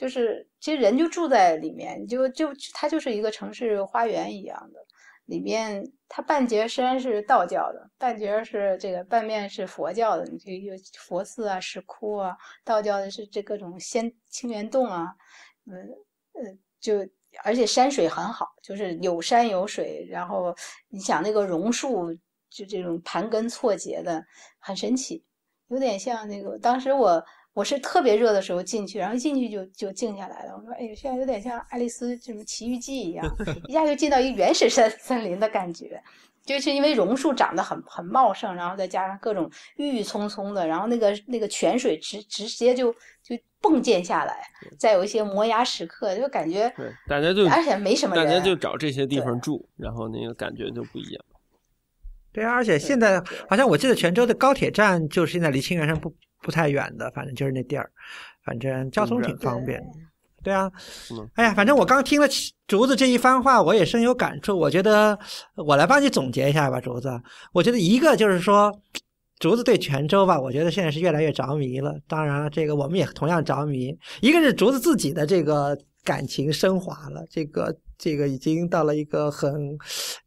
就是，其实人就住在里面，就就它就是一个城市花园一样的。里面它半截山是道教的，半截是这个半面是佛教的，你就有佛寺啊、石窟啊，道教的是这各种仙清源洞啊，嗯嗯，就而且山水很好，就是有山有水，然后你想那个榕树，就这种盘根错节的，很神奇，有点像那个当时我。我是特别热的时候进去，然后进去就就静下来了。我说，哎，现在有点像爱丽丝什么奇遇记》一样，一下就进到一个原始森 森林的感觉。就是因为榕树长得很很茂盛，然后再加上各种郁郁葱葱的，然后那个那个泉水直直接就就迸溅下来，再有一些摩崖石刻，就感觉对大家就而且没什么人，大家就找这些地方住，然后那个感觉就不一样。对啊，而且现在好像我记得泉州的高铁站就是现在离清源山不不太远的，反正就是那地儿，反正交通挺方便。对啊，哎呀，反正我刚听了竹子这一番话，我也深有感触。我觉得我来帮你总结一下吧，竹子。我觉得一个就是说，竹子对泉州吧，我觉得现在是越来越着迷了。当然了，这个我们也同样着迷。一个是竹子自己的这个感情升华了，这个。这个已经到了一个很，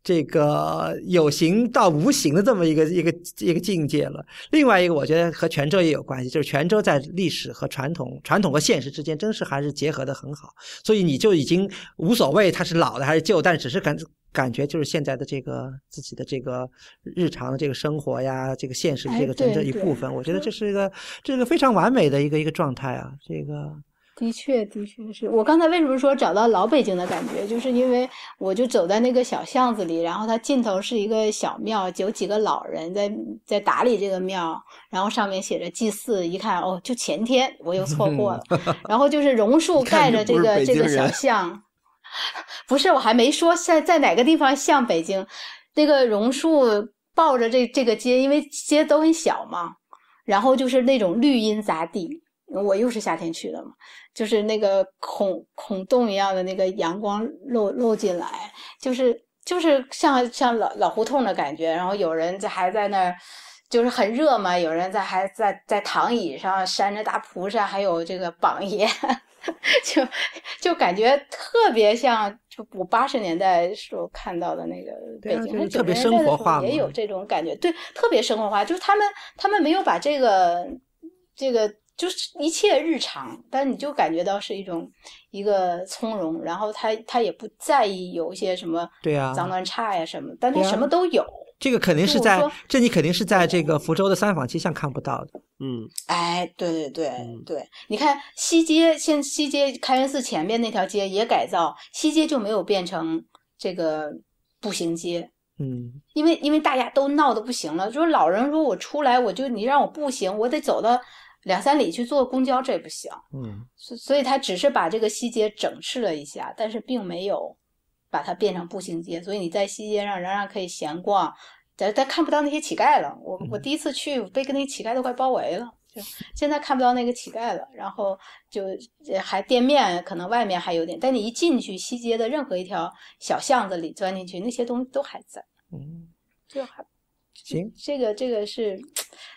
这个有形到无形的这么一个一个一个境界了。另外一个，我觉得和泉州也有关系，就是泉州在历史和传统、传统和现实之间，真是还是结合得很好。所以你就已经无所谓它是老的还是旧，但是只是感感觉就是现在的这个自己的这个日常的这个生活呀，这个现实这个真正一部分。我觉得这是一个，这个非常完美的一个一个状态啊，这个。的确，的确是我刚才为什么说找到老北京的感觉，就是因为我就走在那个小巷子里，然后它尽头是一个小庙，有几个老人在在打理这个庙，然后上面写着祭祀，一看哦，就前天我又错过了。然后就是榕树 盖着这个这个小巷，不是我还没说在在哪个地方像北京，那个榕树抱着这这个街，因为街都很小嘛，然后就是那种绿荫杂地。我又是夏天去的嘛，就是那个孔孔洞一样的那个阳光漏漏进来，就是就是像像老老胡同的感觉。然后有人在还在那儿，就是很热嘛，有人在还在在躺椅上扇着大蒲扇，还有这个榜爷，就就感觉特别像就我八十年代时候看到的那个北京特别生活化，也有这种感觉，对，特别生活化，就是他们他们没有把这个这个。就是一切日常，但你就感觉到是一种一个从容，然后他他也不在意有一些什么对脏乱差呀什么，但他什么都有。这个肯定是在这，你肯定是在这个福州的三坊七巷看不到的。嗯，哎，对对对对，你看西街，现西街开元寺前面那条街也改造，西街就没有变成这个步行街。嗯，因为因为大家都闹得不行了，就是老人说我出来我就你让我步行，我得走到。两三里去坐公交，这也不行。嗯，所所以他只是把这个西街整治了一下，但是并没有把它变成步行街。所以你在西街上仍然可以闲逛，但但看不到那些乞丐了。我我第一次去，被跟那乞丐都快包围了，现在看不到那个乞丐了。然后就还店面可能外面还有点，但你一进去西街的任何一条小巷子里钻进去，那些东西都还在。嗯，就还行。这个这个是。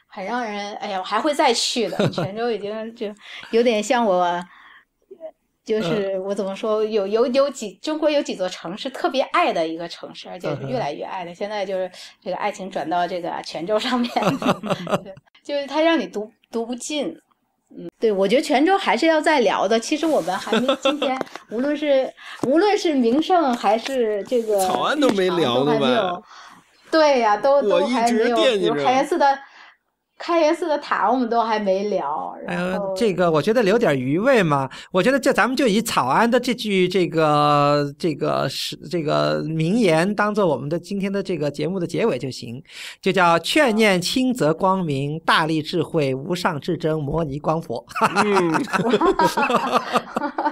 很让人哎呀，我还会再去的。泉州已经就有点像我，就是我怎么说，有有有几中国有几座城市特别爱的一个城市，而且是越来越爱的。现在就是这个爱情转到这个泉州上面，就是它让你读读不进。嗯，对，我觉得泉州还是要再聊的。其实我们还没今天，无论是无论是名胜还是这个，好，俺都没聊有。对呀，都都还没有，有元寺的。开元寺的塔我们都还没聊，哎呦，这个我觉得留点余味嘛。我觉得这咱们就以草庵的这句这个这个是这个名言当做我们的今天的这个节目的结尾就行，就叫“劝念清则光明，大力智慧无上至真摩尼光佛”。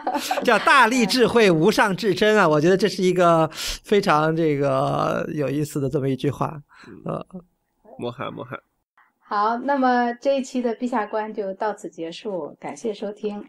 叫“大力智慧无上至真”啊，我觉得这是一个非常这个有意思的这么一句话。呃，摩罕摩罕。好，那么这一期的陛下观就到此结束，感谢收听。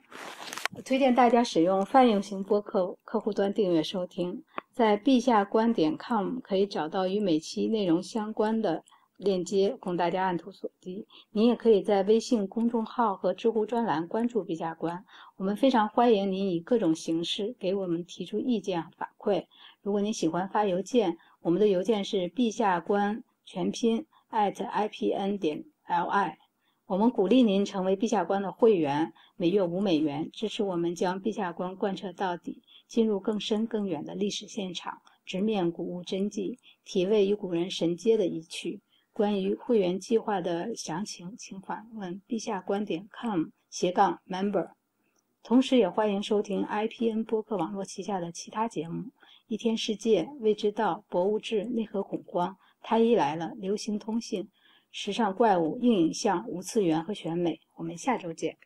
推荐大家使用泛用型播客客户端订阅收听，在陛下观点 .com 可以找到与每期内容相关的链接，供大家按图索骥。您也可以在微信公众号和知乎专栏关注陛下观。我们非常欢迎您以各种形式给我们提出意见反馈。如果您喜欢发邮件，我们的邮件是陛下观全拼 @ipn 点。L.I，我们鼓励您成为陛下观的会员，每月五美元，支持我们将陛下观贯彻到底，进入更深更远的历史现场，直面古物真迹，体味与古人神接的一趣。关于会员计划的详情，请访问陛下观点 .com 斜杠 member。同时，也欢迎收听 IPN 播客网络旗下的其他节目：一天世界、未知道、博物志、内核恐慌、太医来了、流行通信。时尚怪物、硬影像、无次元和选美，我们下周见。